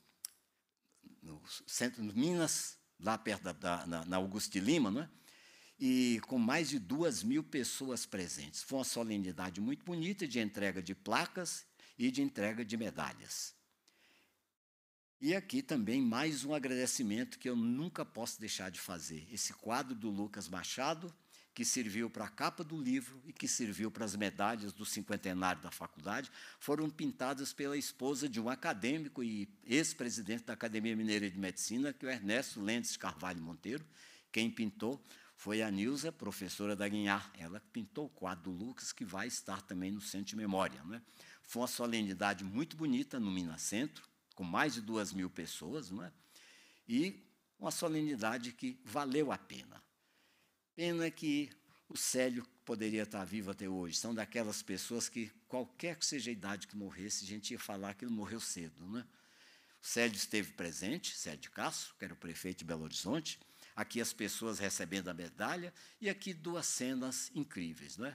no, centro de Minas, lá perto da, da na, na Augusto de Lima, não é? e com mais de duas mil pessoas presentes. Foi uma solenidade muito bonita de entrega de placas e de entrega de medalhas. E aqui também mais um agradecimento que eu nunca posso deixar de fazer: esse quadro do Lucas Machado, que serviu para a capa do livro e que serviu para as medalhas do cinquentenário da faculdade, foram pintadas pela esposa de um acadêmico e ex-presidente da Academia Mineira de Medicina, que é o Ernesto Lentes Carvalho Monteiro. Quem pintou foi a Nilza, professora da Guinhar. Ela pintou o quadro do Lucas, que vai estar também no Centro de Memória. É? Foi uma solenidade muito bonita no Minas Centro com mais de duas mil pessoas, não é? e uma solenidade que valeu a pena. Pena que o Célio poderia estar vivo até hoje. São daquelas pessoas que, qualquer que seja a idade que morresse, a gente ia falar que ele morreu cedo. Né? O Célio esteve presente, Célio de Castro, que era o prefeito de Belo Horizonte, aqui as pessoas recebendo a medalha, e aqui duas cenas incríveis. Não é?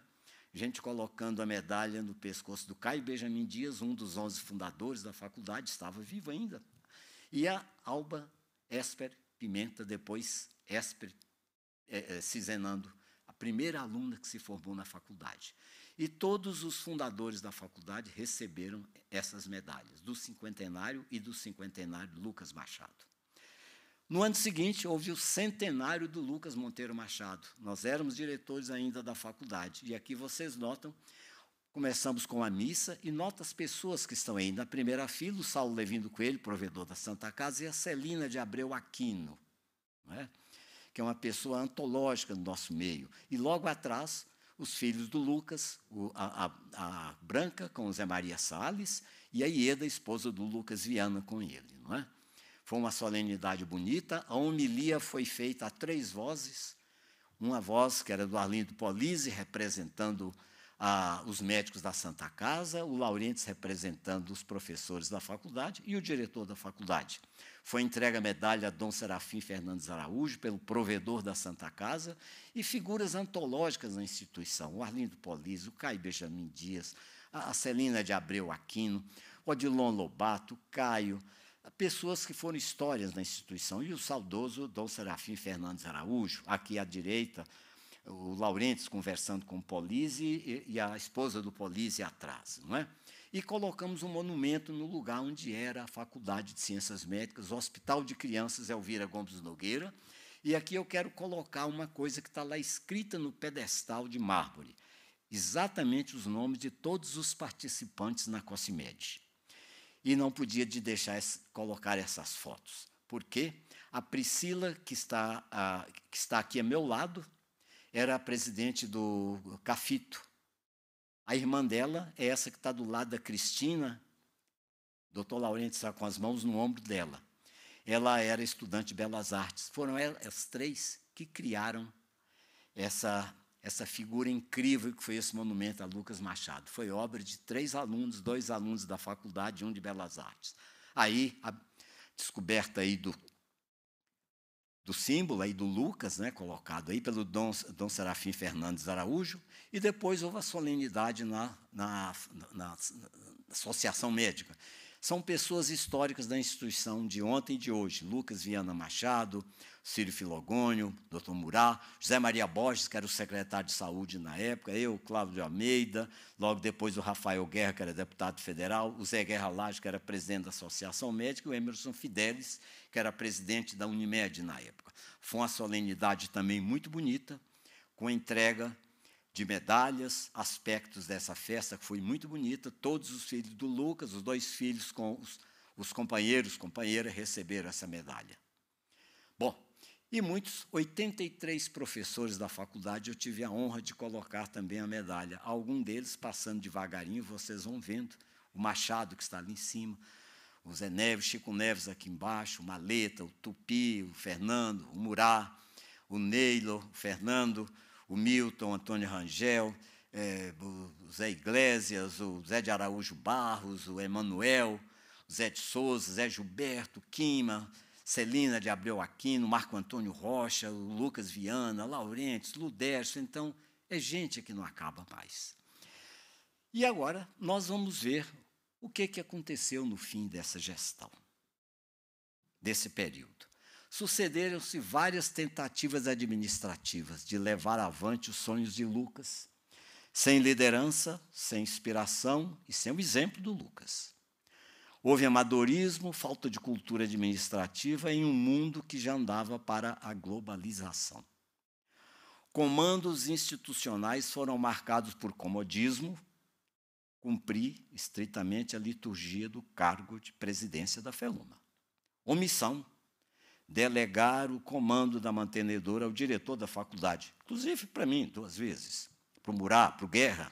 gente colocando a medalha no pescoço do Caio Benjamin Dias, um dos 11 fundadores da faculdade, estava vivo ainda. E a Alba Esper Pimenta, depois Esper é, é, Cisenando, a primeira aluna que se formou na faculdade. E todos os fundadores da faculdade receberam essas medalhas, do cinquentenário e do cinquentenário Lucas Machado. No ano seguinte, houve o centenário do Lucas Monteiro Machado. Nós éramos diretores ainda da faculdade. E aqui vocês notam, começamos com a missa e nota as pessoas que estão aí na primeira fila, o Saulo Levindo Coelho, provedor da Santa Casa, e a Celina de Abreu Aquino, é? que é uma pessoa antológica no nosso meio. E logo atrás, os filhos do Lucas, o, a, a, a, Branca com Zé Maria Salles e a Ieda, esposa do Lucas Viana, com ele. Não é? Foi uma solenidade bonita. A homilia foi feita a três vozes. Uma voz que era do Arlindo Polizzi, representando ah, os médicos da Santa Casa, o Laurentes representando os professores da faculdade e o diretor da faculdade. Foi entregue a medalha a Dom Serafim Fernandes Araújo, pelo provedor da Santa Casa, e figuras antológicas na instituição, o Arlindo Polizzi, o Caio Benjamin Dias, a Celina de Abreu Aquino, o Odilon Lobato, Caio, pessoas que foram histórias na instituição. E o saudoso Dom Serafim Fernandes Araújo, aqui à direita, o Laurentes conversando com o Polize e, a esposa do Polize atrás, não é? E colocamos um monumento no lugar onde era a Faculdade de Ciências Médicas, o Hospital de Crianças Elvira Gomes Nogueira. E aqui eu quero colocar uma coisa que está lá escrita no pedestal de mármore, exatamente os nomes de todos os participantes na COSIMED e não podia de deixar colocar essas fotos. Por quê? A Priscila, que está, a, que está aqui a meu lado, era a presidente do Cafito. A irmã dela é essa que está do lado da Cristina. Doutor Laurente está com as mãos no ombro dela. Ela era estudante de Belas Artes. Foram elas três que criaram essa essa figura incrível que foi esse monumento a Lucas Machado. Foi obra de três alunos, dois alunos da faculdade e um de Belas Artes. Aí, a descoberta aí do, do símbolo aí do Lucas, né, colocado aí pelo Dom, Dom Serafim Fernandes Araújo, e depois houve a solenidade na, na, na, na Associação Médica. São pessoas históricas da instituição de ontem e de hoje. Lucas Viana Machado, Círio Filogônio, doutor Murá, José Maria Borges, que era o secretário de saúde na época, eu, Cláudio Almeida, logo depois o Rafael Guerra, que era deputado federal, o Zé Guerra Laje, que era presidente da Associação Médica, e o Emerson Fidelis, que era presidente da Unimed na época. Foi uma solenidade também muito bonita, com a entrega de medalhas, aspectos dessa festa, que foi muito bonita. Todos os filhos do Lucas, os dois filhos com os, os companheiros, companheira, receberam essa medalha. Bom, e muitos, 83 professores da faculdade, eu tive a honra de colocar também a medalha. Algum deles passando devagarinho, vocês vão vendo. O Machado, que está ali em cima, o Zé Neves, Chico Neves aqui embaixo, o Maleta, o Tupi, o Fernando, o Murá, o Neilo, o Fernando, o Milton, o Antônio Rangel, é, o Zé Iglesias, o Zé de Araújo Barros, o Emanuel, o Zé de Souza, o Zé Gilberto, o Quima, Celina de Abreu Aquino, Marco Antônio Rocha, Lucas Viana, Laurentes, Ludércio. Então, é gente que não acaba mais. E agora nós vamos ver o que, que aconteceu no fim dessa gestão, desse período. Sucederam-se várias tentativas administrativas de levar avante os sonhos de Lucas, sem liderança, sem inspiração e sem o exemplo do Lucas. Houve amadorismo, falta de cultura administrativa em um mundo que já andava para a globalização. Comandos institucionais foram marcados por comodismo, cumprir estritamente a liturgia do cargo de presidência da FELUMA. Omissão, delegar o comando da mantenedora ao diretor da faculdade, inclusive para mim, duas vezes, para o Murá, para o Guerra.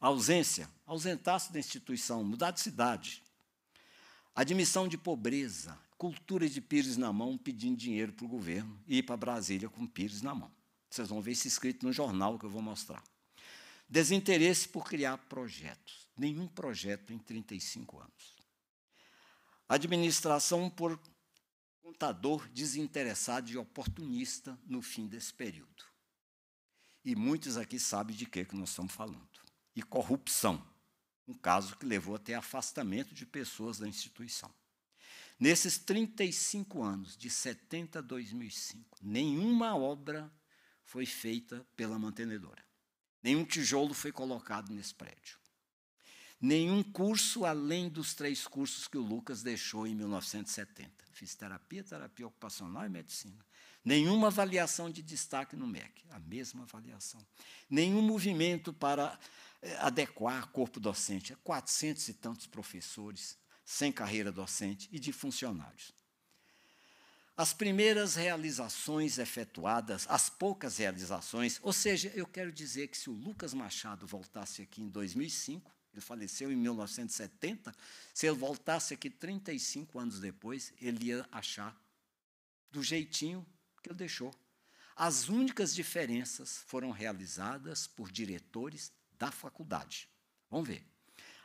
ausência, ausentar-se da instituição, mudar de cidade, Admissão de pobreza, cultura de pires na mão, pedindo dinheiro para o governo e ir para Brasília com pires na mão. Vocês vão ver isso escrito no jornal que eu vou mostrar. Desinteresse por criar projetos. Nenhum projeto em 35 anos. Administração por contador desinteressado e oportunista no fim desse período. E muitos aqui sabem de que, que nós estamos falando. E corrupção um caso que levou até afastamento de pessoas da instituição. Nesses 35 anos, de 70 a 2005, nenhuma obra foi feita pela mantenedora. Nenhum tijolo foi colocado nesse prédio. Nenhum curso além dos três cursos que o Lucas deixou em 1970. Fisioterapia, terapia ocupacional e medicina. Nenhuma avaliação de destaque no MEC, a mesma avaliação. Nenhum movimento para eh, adequar corpo docente. É quatrocentos e tantos professores sem carreira docente e de funcionários. As primeiras realizações efetuadas, as poucas realizações, ou seja, eu quero dizer que se o Lucas Machado voltasse aqui em 2005, ele faleceu em 1970. Se ele voltasse aqui 35 anos depois, ele ia achar do jeitinho que ele deixou. As únicas diferenças foram realizadas por diretores da faculdade. Vamos ver.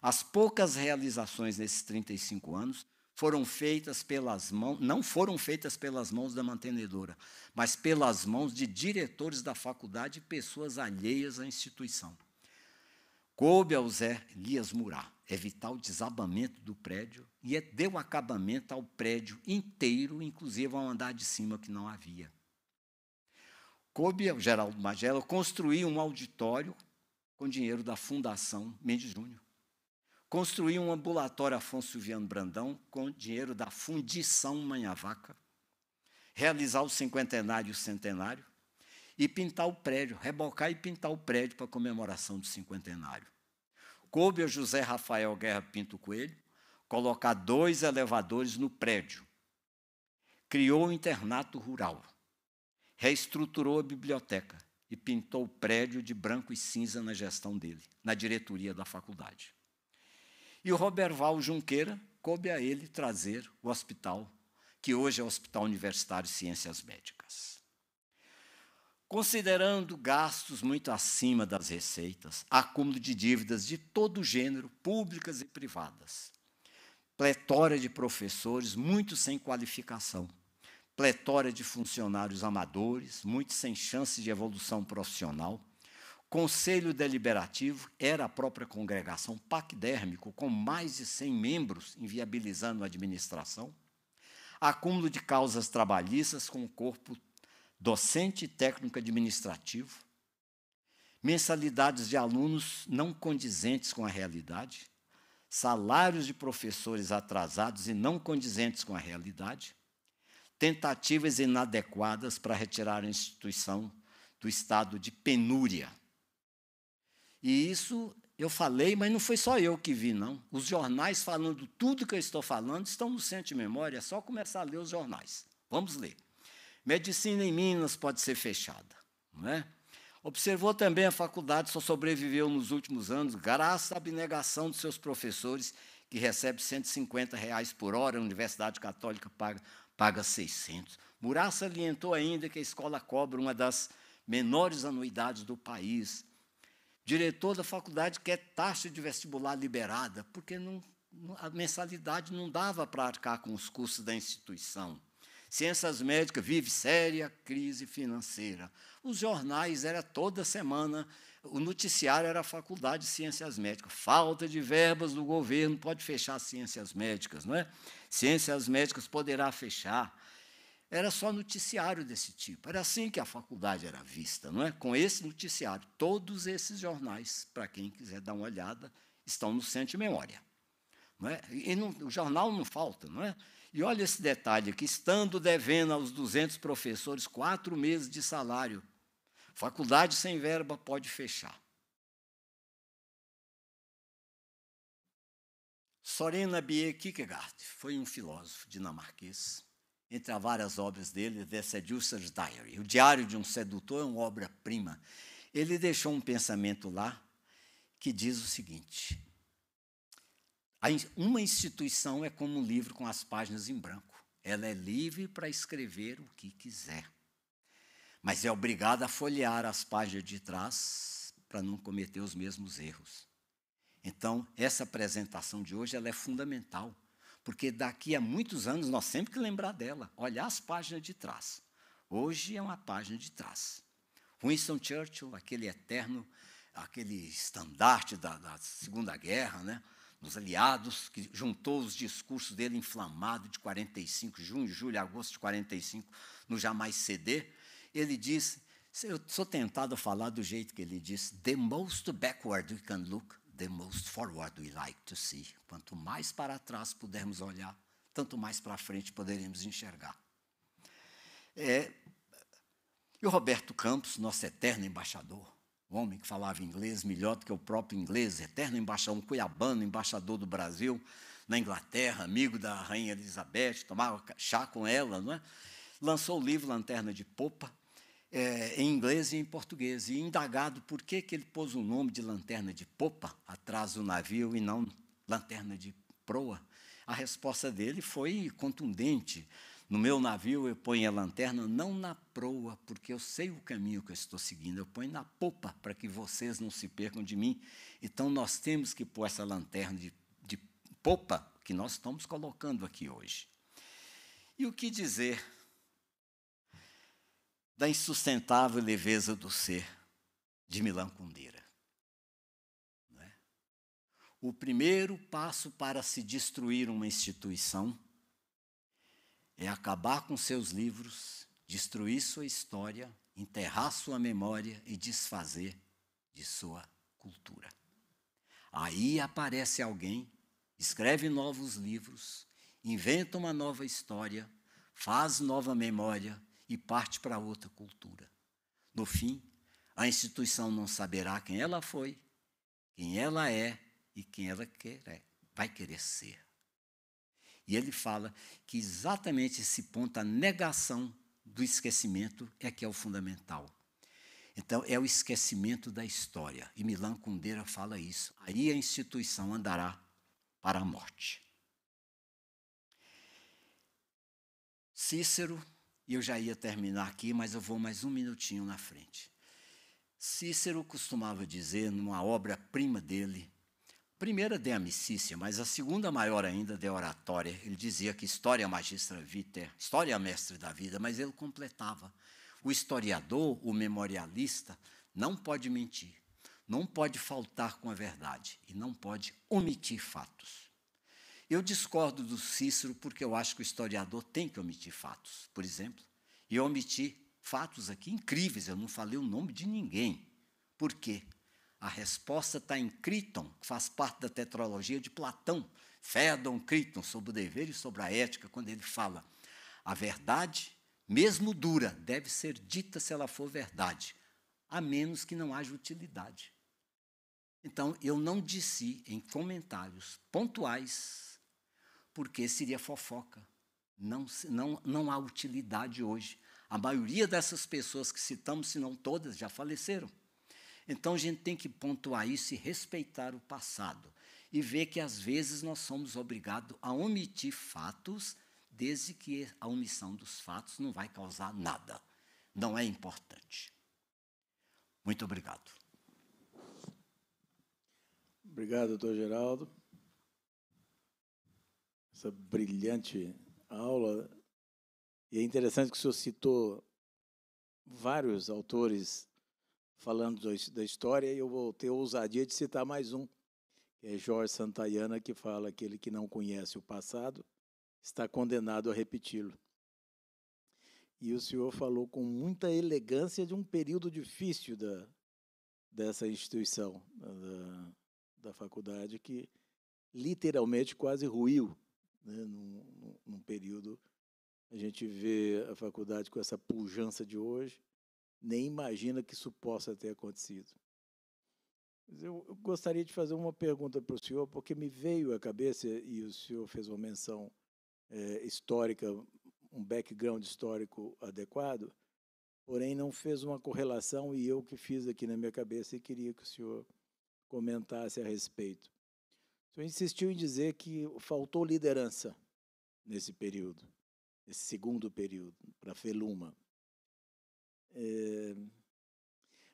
As poucas realizações nesses 35 anos foram feitas pelas mãos, não foram feitas pelas mãos da mantenedora, mas pelas mãos de diretores da faculdade e pessoas alheias à instituição. Coube ao Zé Elias Murá evitar o desabamento do prédio e é deu acabamento ao prédio inteiro, inclusive ao andar de cima que não havia. Coube o Geraldo Magela construir um auditório com dinheiro da Fundação Mendes Júnior. Construir um ambulatório Afonso Viano Brandão com dinheiro da Fundição Manhavaca. Realizar o cinquentenário e o centenário. E pintar o prédio, rebocar e pintar o prédio para comemoração do cinquentenário coube a José Rafael Guerra Pinto Coelho colocar dois elevadores no prédio. Criou o um internato rural, reestruturou a biblioteca e pintou o prédio de branco e cinza na gestão dele, na diretoria da faculdade. E o Val Junqueira coube a ele trazer o hospital, que hoje é o Hospital Universitário de Ciências Médicas. Considerando gastos muito acima das receitas, acúmulo de dívidas de todo gênero, públicas e privadas, pletória de professores, muitos sem qualificação, pletória de funcionários amadores, muitos sem chance de evolução profissional, Conselho Deliberativo era a própria congregação paquidérmico, com mais de 100 membros, inviabilizando a administração. Acúmulo de causas trabalhistas com o corpo docente e técnico administrativo, mensalidades de alunos não condizentes com a realidade, salários de professores atrasados e não condizentes com a realidade, tentativas inadequadas para retirar a instituição do estado de penúria. E isso eu falei, mas não foi só eu que vi, não. Os jornais falando tudo que eu estou falando estão no Centro de Memória, é só começar a ler os jornais. Vamos ler. Medicina em Minas pode ser fechada, não é? Observou também a faculdade só sobreviveu nos últimos anos graças à abnegação de seus professores, que recebe 150 reais por hora, a Universidade Católica paga, paga 600. Murá salientou ainda que a escola cobra uma das menores anuidades do país. Diretor da faculdade quer taxa de vestibular liberada, porque não, a mensalidade não dava para arcar com os custos da instituição. Ciências médicas vive séria crise financeira. Os jornais era toda semana, o noticiário era a Faculdade de Ciências Médicas. Falta de verbas do governo pode fechar ciências médicas, não é? Ciências médicas poderá fechar. Era só noticiário desse tipo. Era assim que a faculdade era vista, não é? Com esse noticiário, todos esses jornais, para quem quiser dar uma olhada, estão no Centro de Memória. Não é? E não, o jornal não falta, não é? E olha esse detalhe que estando devendo aos 200 professores quatro meses de salário, faculdade sem verba pode fechar. Soren Bier Kierkegaard foi um filósofo dinamarquês. Entre as várias obras dele, The Seducer's Diary, o Diário de um Sedutor, é uma obra-prima. Ele deixou um pensamento lá que diz o seguinte: uma instituição é como um livro com as páginas em branco. Ela é livre para escrever o que quiser. Mas é obrigada a folhear as páginas de trás para não cometer os mesmos erros. Então, essa apresentação de hoje ela é fundamental, porque daqui a muitos anos nós sempre que lembrar dela, olhar as páginas de trás. Hoje é uma página de trás. Winston Churchill, aquele eterno, aquele estandarte da, da Segunda Guerra, né? aliados, que juntou os discursos dele inflamado de 45, junho, julho, agosto de 45, no jamais ceder, ele disse, eu sou tentado a falar do jeito que ele disse, the most backward we can look, the most forward we like to see. Quanto mais para trás pudermos olhar, tanto mais para frente poderemos enxergar. É, e o Roberto Campos, nosso eterno embaixador, um homem que falava inglês melhor do que o próprio inglês, eterno embaixador, um cuiabano, embaixador do Brasil na Inglaterra, amigo da rainha Elizabeth, tomava chá com ela, não é? Lançou o livro Lanterna de Popa, é, em inglês e em português, e indagado por que, que ele pôs o nome de Lanterna de Popa atrás do navio e não Lanterna de Proa, a resposta dele foi contundente. No meu navio eu ponho a lanterna não na proa, porque eu sei o caminho que eu estou seguindo, eu ponho na popa para que vocês não se percam de mim. Então nós temos que pôr essa lanterna de, de popa que nós estamos colocando aqui hoje. E o que dizer da insustentável leveza do ser de Milan Kundera? É? O primeiro passo para se destruir uma instituição é acabar com seus livros, destruir sua história, enterrar sua memória e desfazer de sua cultura. Aí aparece alguém, escreve novos livros, inventa uma nova história, faz nova memória e parte para outra cultura. No fim, a instituição não saberá quem ela foi, quem ela é e quem ela quer, vai querer ser. E ele fala que exatamente esse ponto, a negação do esquecimento, é que é o fundamental. Então, é o esquecimento da história. E Milan Kundera fala isso. Aí a instituição andará para a morte. Cícero, eu já ia terminar aqui, mas eu vou mais um minutinho na frente. Cícero costumava dizer, numa obra-prima dele, primeira de amicícia, mas a segunda maior ainda de oratória. Ele dizia que história magistra viter, história mestre da vida, mas ele completava. O historiador, o memorialista, não pode mentir, não pode faltar com a verdade e não pode omitir fatos. Eu discordo do Cícero porque eu acho que o historiador tem que omitir fatos, por exemplo. E eu omiti fatos aqui incríveis, eu não falei o nome de ninguém. Por quê? A resposta está em Críton, que faz parte da tetralogia de Platão. Fédon Críton, sobre o dever e sobre a ética, quando ele fala: a verdade, mesmo dura, deve ser dita se ela for verdade, a menos que não haja utilidade. Então, eu não disse em comentários pontuais, porque seria fofoca. Não, não, não há utilidade hoje. A maioria dessas pessoas que citamos, se não todas, já faleceram. Então a gente tem que pontuar isso e respeitar o passado e ver que às vezes nós somos obrigados a omitir fatos, desde que a omissão dos fatos não vai causar nada. Não é importante. Muito obrigado. Obrigado, doutor Geraldo. Essa brilhante aula. E é interessante que o senhor citou vários autores falando da história, eu vou ter a ousadia de citar mais um, que é Jorge Santayana, que fala aquele que não conhece o passado está condenado a repeti-lo. E o senhor falou com muita elegância de um período difícil da, dessa instituição, da, da faculdade, que literalmente quase ruiu né, num, num período. A gente vê a faculdade com essa pujança de hoje, nem imagina que isso possa ter acontecido. Eu, eu gostaria de fazer uma pergunta para o senhor, porque me veio à cabeça, e o senhor fez uma menção é, histórica, um background histórico adequado, porém não fez uma correlação, e eu que fiz aqui na minha cabeça e queria que o senhor comentasse a respeito. O senhor insistiu em dizer que faltou liderança nesse período, nesse segundo período, para Feluma. É,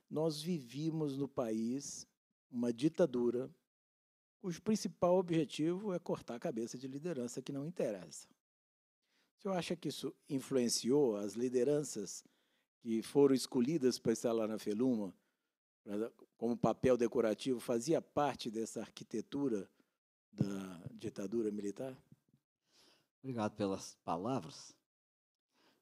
nós vivimos no país uma ditadura cujo principal objetivo é cortar a cabeça de liderança que não interessa. O senhor acha que isso influenciou as lideranças que foram escolhidas para estar lá na Feluma, como papel decorativo, fazia parte dessa arquitetura da ditadura militar? Obrigado pelas palavras,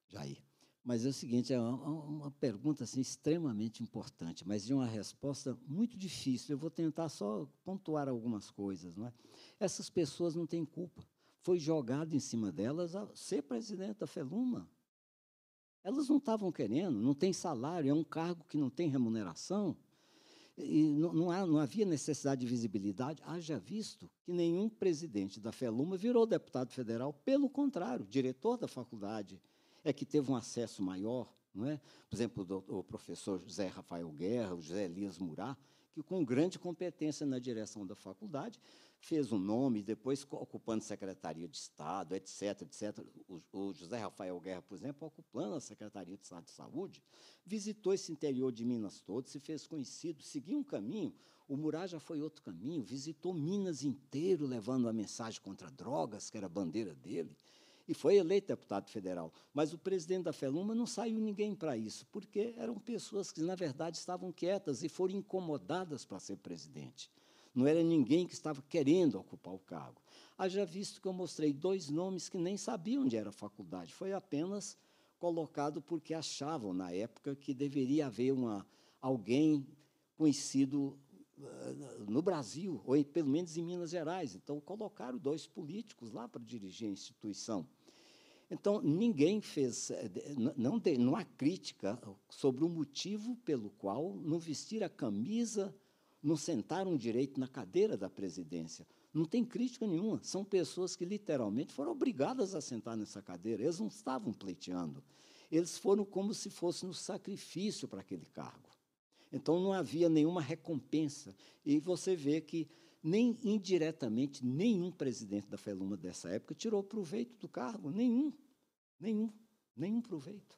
Jair. Mas é o seguinte, é uma pergunta assim, extremamente importante, mas de uma resposta muito difícil. Eu vou tentar só pontuar algumas coisas. Não é? Essas pessoas não têm culpa. Foi jogado em cima delas a ser presidente da Feluma. Elas não estavam querendo, não tem salário, é um cargo que não tem remuneração. E não, não, há, não havia necessidade de visibilidade, haja visto que nenhum presidente da Feluma virou deputado federal, pelo contrário, diretor da faculdade é que teve um acesso maior, não é? por exemplo, o, professor José Rafael Guerra, o José Elias Murá, que com grande competência na direção da faculdade, fez um nome, depois ocupando Secretaria de Estado, etc., etc. O, o José Rafael Guerra, por exemplo, ocupando a Secretaria de Estado de Saúde, visitou esse interior de Minas todo, se fez conhecido, seguiu um caminho, o Murá já foi outro caminho, visitou Minas inteiro, levando a mensagem contra drogas, que era a bandeira dele, e foi eleito deputado federal. Mas o presidente da FELUMA não saiu ninguém para isso, porque eram pessoas que, na verdade, estavam quietas e foram incomodadas para ser presidente. Não era ninguém que estava querendo ocupar o cargo. Haja visto que eu mostrei dois nomes que nem sabiam onde era a faculdade, foi apenas colocado porque achavam, na época, que deveria haver uma, alguém conhecido eh, no Brasil, ou pelo menos em Minas Gerais. Então, colocaram dois políticos lá para dirigir a instituição. Então, ninguém fez. É, não, tem, não há crítica sobre o motivo pelo qual não vestir a camisa, não sentaram direito na cadeira da presidência. Não tem crítica nenhuma. São pessoas que literalmente foram obrigadas a sentar nessa cadeira. Eles não estavam pleiteando. Eles foram como se fosse um sacrifício para aquele cargo. Então não havia nenhuma recompensa. E você vê que nem indiretamente nenhum presidente da Feluma dessa época tirou proveito do cargo, nenhum, nenhum, nenhum proveito.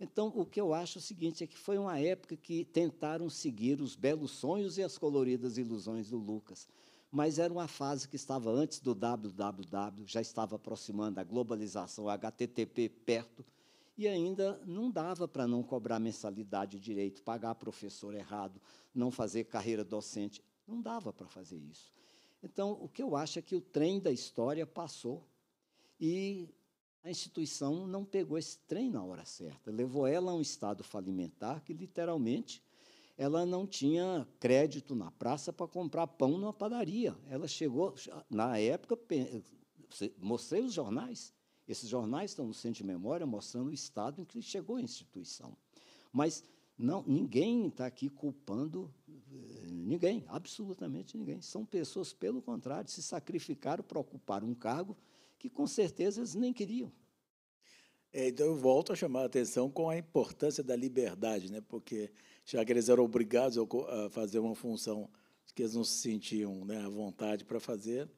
Então, o que eu acho é o seguinte, é que foi uma época que tentaram seguir os belos sonhos e as coloridas ilusões do Lucas, mas era uma fase que estava antes do www, já estava aproximando a globalização, o HTTP perto, e ainda não dava para não cobrar mensalidade direito, pagar professor errado, não fazer carreira docente. Não dava para fazer isso. Então, o que eu acho é que o trem da história passou e a instituição não pegou esse trem na hora certa, levou ela a um estado falimentar que, literalmente, ela não tinha crédito na praça para comprar pão numa padaria. Ela chegou, na época, mostrei os jornais, esses jornais estão no Centro de Memória mostrando o estado em que chegou a instituição. Mas não, ninguém está aqui culpando eh, ninguém, absolutamente ninguém. São pessoas, pelo contrário, se sacrificaram para ocupar um cargo que com certeza eles nem queriam. É, então eu volto a chamar a atenção com a importância da liberdade, né? porque já que eles eram obrigados a fazer uma função que eles não se sentiam né, à vontade para fazer,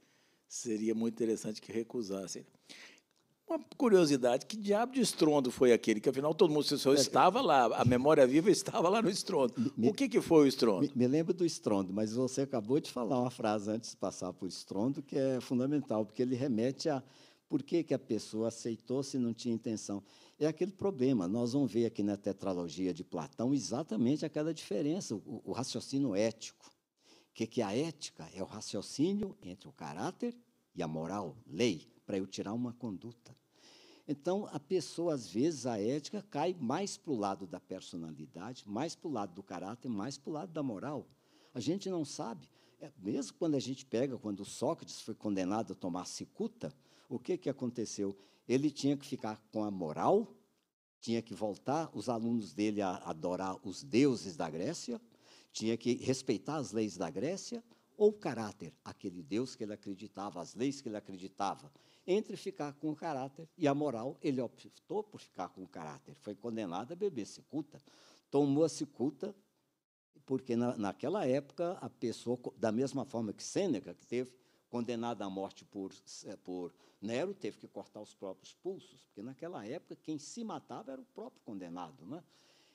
seria muito interessante que recusassem. Uma curiosidade, que diabo de estrondo foi aquele? Que afinal todo mundo só é, é. estava lá, a memória viva estava lá no estrondo. Me, o que, que foi o estrondo? Me, me, lembro do estrondo, mas você acabou de falar uma frase antes de passar por estrondo que é fundamental, porque ele remete a por que, que a pessoa aceitou se não tinha intenção. É aquele problema. Nós vamos ver aqui na tetralogia de Platão exatamente aquela diferença, o, o raciocínio ético. O que, que é a ética? É o raciocínio entre o caráter e a moral, lei, para eu tirar uma conduta. Então, a pessoa, às vezes, a ética cai mais para o lado da personalidade, mais para o lado do caráter, mais para o lado da moral. A gente não sabe. É, mesmo quando a gente pega, quando Sócrates foi condenado a tomar cicuta, o que, que aconteceu? Ele tinha que ficar com a moral, tinha que voltar os alunos dele a adorar os deuses da Grécia, tinha que respeitar as leis da Grécia, ou o caráter, aquele Deus que ele acreditava, as leis que ele acreditava entre ficar com o caráter e a moral. Ele optou por ficar com o caráter, foi condenado a beber cicuta, tomou a cicuta, porque na, naquela época a pessoa, da mesma forma que Sêneca, que teve condenado à morte por, eh, por Nero, teve que cortar os próprios pulsos, porque naquela época quem se matava era o próprio condenado. Né?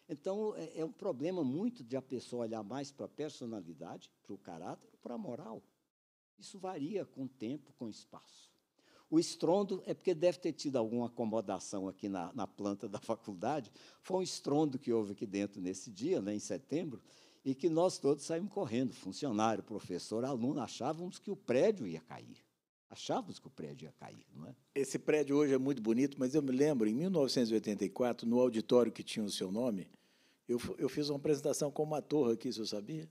Então, é, é um problema muito de a pessoa olhar mais para a personalidade, para o caráter, para a moral. Isso varia com o tempo, com o espaço. O estrondo é porque deve ter tido alguma acomodação aqui na, na planta da faculdade. Foi um estrondo que houve aqui dentro nesse dia, né, em setembro, e que nós todos saímos correndo, funcionário, professor, aluno, achávamos que o prédio ia cair. Achávamos que o prédio ia cair, não é? Esse prédio hoje é muito bonito, mas eu me lembro, em 1984, no auditório que tinha o seu nome, eu, eu fiz uma apresentação com uma torre aqui, se eu sabia.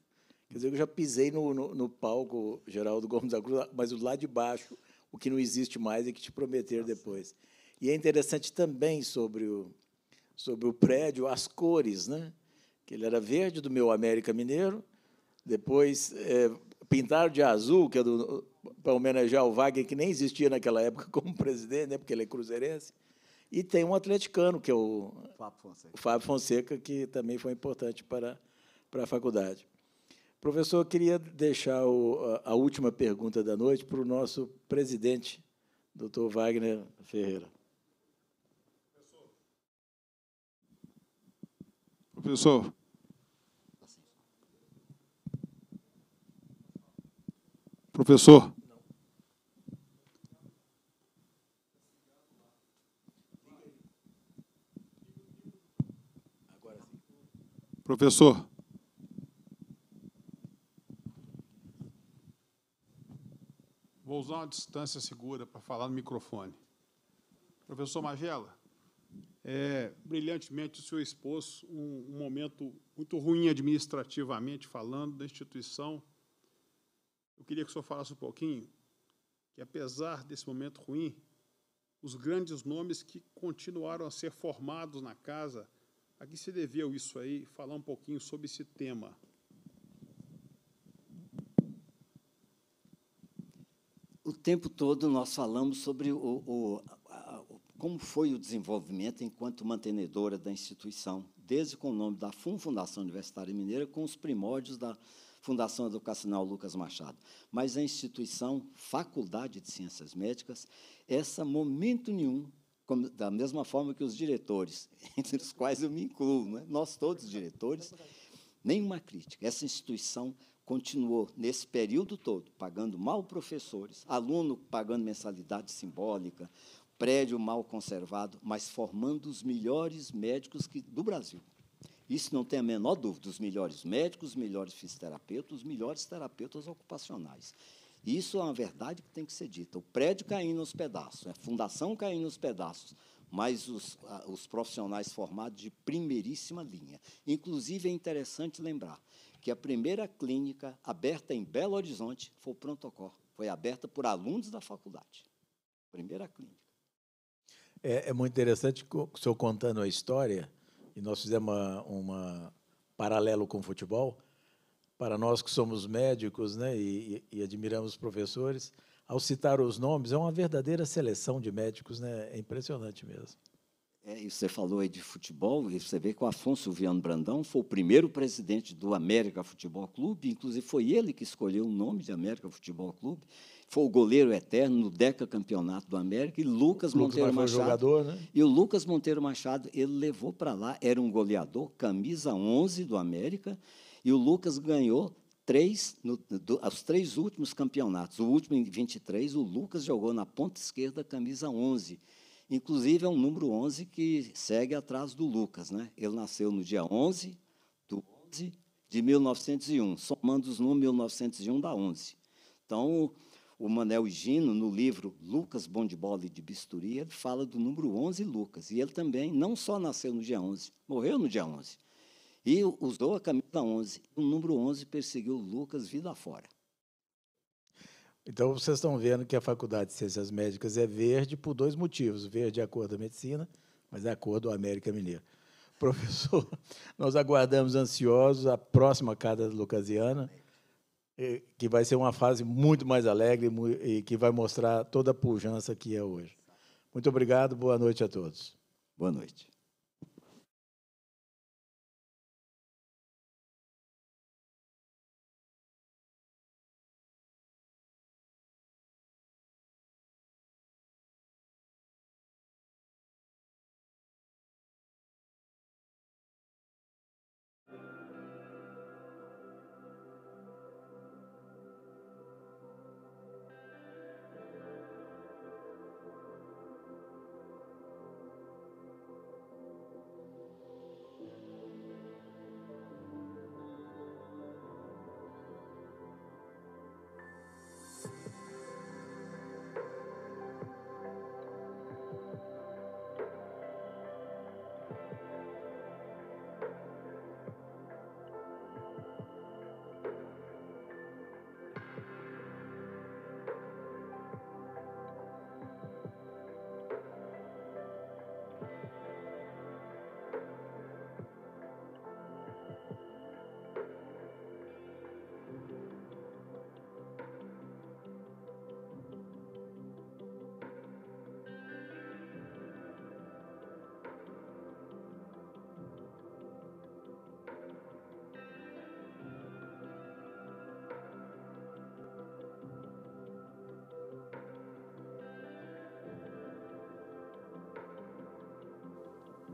Quer dizer, eu já pisei no, no, no palco Geraldo Gomes da Cruz, mas o lá de baixo o que não existe mais e é que te prometer depois. E é interessante também sobre o, sobre o prédio, as cores, né? que ele era verde, do meu América Mineiro, depois é, de azul, que é para homenagear o Wagner, que nem existia naquela época como presidente, né? porque ele é cruzeirense, e tem um atleticano, que é o Fábio Fonseca, o Fábio Fonseca que também foi importante para, para a faculdade. Professor, eu queria deixar o, a, última pergunta da noite para o nosso presidente, doutor Wagner Ferreira. Professor. Professor. Professor. Vou usar uma distância segura para falar no microfone. Professor Magela, é, brilhantemente o senhor expôs um, um momento muito ruim administrativamente falando da instituição. Eu queria que o senhor falasse um pouquinho que, apesar desse momento ruim, os grandes nomes que continuaram a ser formados na casa, a que se deveu isso aí? Falar um pouquinho sobre esse tema. o tempo todo nós falamos sobre o, o, a, o, como foi o desenvolvimento enquanto mantenedora da instituição, desde com o nome da FUN, Fundação Universitária Mineira, com os primórdios da Fundação Educacional Lucas Machado. Mas a instituição, Faculdade de Ciências Médicas, essa momento nenhum, como, da mesma forma que os diretores, entre os quais eu me incluo, né? nós todos diretores, nenhuma crítica. Essa instituição continuou nesse período todo pagando mal professores, aluno pagando mensalidade simbólica, prédio mal conservado, mas formando os melhores médicos que, do Brasil. Isso não tem a menor dúvida, os melhores médicos, os melhores fisioterapeutas, os melhores terapeutas ocupacionais. Isso é uma verdade que tem que ser dita. O prédio caindo aos pedaços, a fundação caindo aos pedaços, mas os, os profissionais formados de primeiríssima linha. Inclusive, é interessante lembrar que a primeira clínica aberta em Belo Horizonte foi o Prontocor. Foi aberta por alunos da faculdade. Primeira clínica. É, é muito interessante o senhor contando a história, e nós fizemos um paralelo com o futebol. Para nós que somos médicos né, e, e admiramos professores, ao citar os nomes, é uma verdadeira seleção de médicos, né? É impressionante mesmo. É, e você falou aí de futebol, e você vê que o Afonso Viano Brandão foi o primeiro presidente do América Futebol Clube, inclusive foi ele que escolheu o nome de América Futebol Clube, foi o goleiro eterno no campeonato do América, e Lucas, Lucas Monteiro Machado. Jogador, né? E o Lucas Monteiro Machado, ele levou para lá, era um goleador, camisa 11 do América, e o Lucas ganhou três, no, do, os três últimos campeonatos. O último, em 23, o Lucas jogou na ponta esquerda, camisa 11. Inclusive, é um número 11 que segue atrás do Lucas. Né? Ele nasceu no dia 11 do 11 de 1901. Somando os números, 1901 dá 11. Então, o Manel Gino, no livro Lucas Bom de Bola e de Bisturi, ele fala do número 11 Lucas. E ele também não só nasceu no dia 11, morreu no dia 11. E usou a camisa 11. O número 11 perseguiu Lucas vida fora. Então, vocês estão vendo que a Faculdade de Ciências Médicas é verde por dois motivos. Verde é a cor da medicina, mas é a cor do América Mineiro. Professor, nós aguardamos ansiosos a próxima casa Lucasiana, eh, que vai ser uma fase muito mais alegre e que vai mostrar toda a pujança que é hoje. Muito obrigado, boa noite a todos. Boa noite.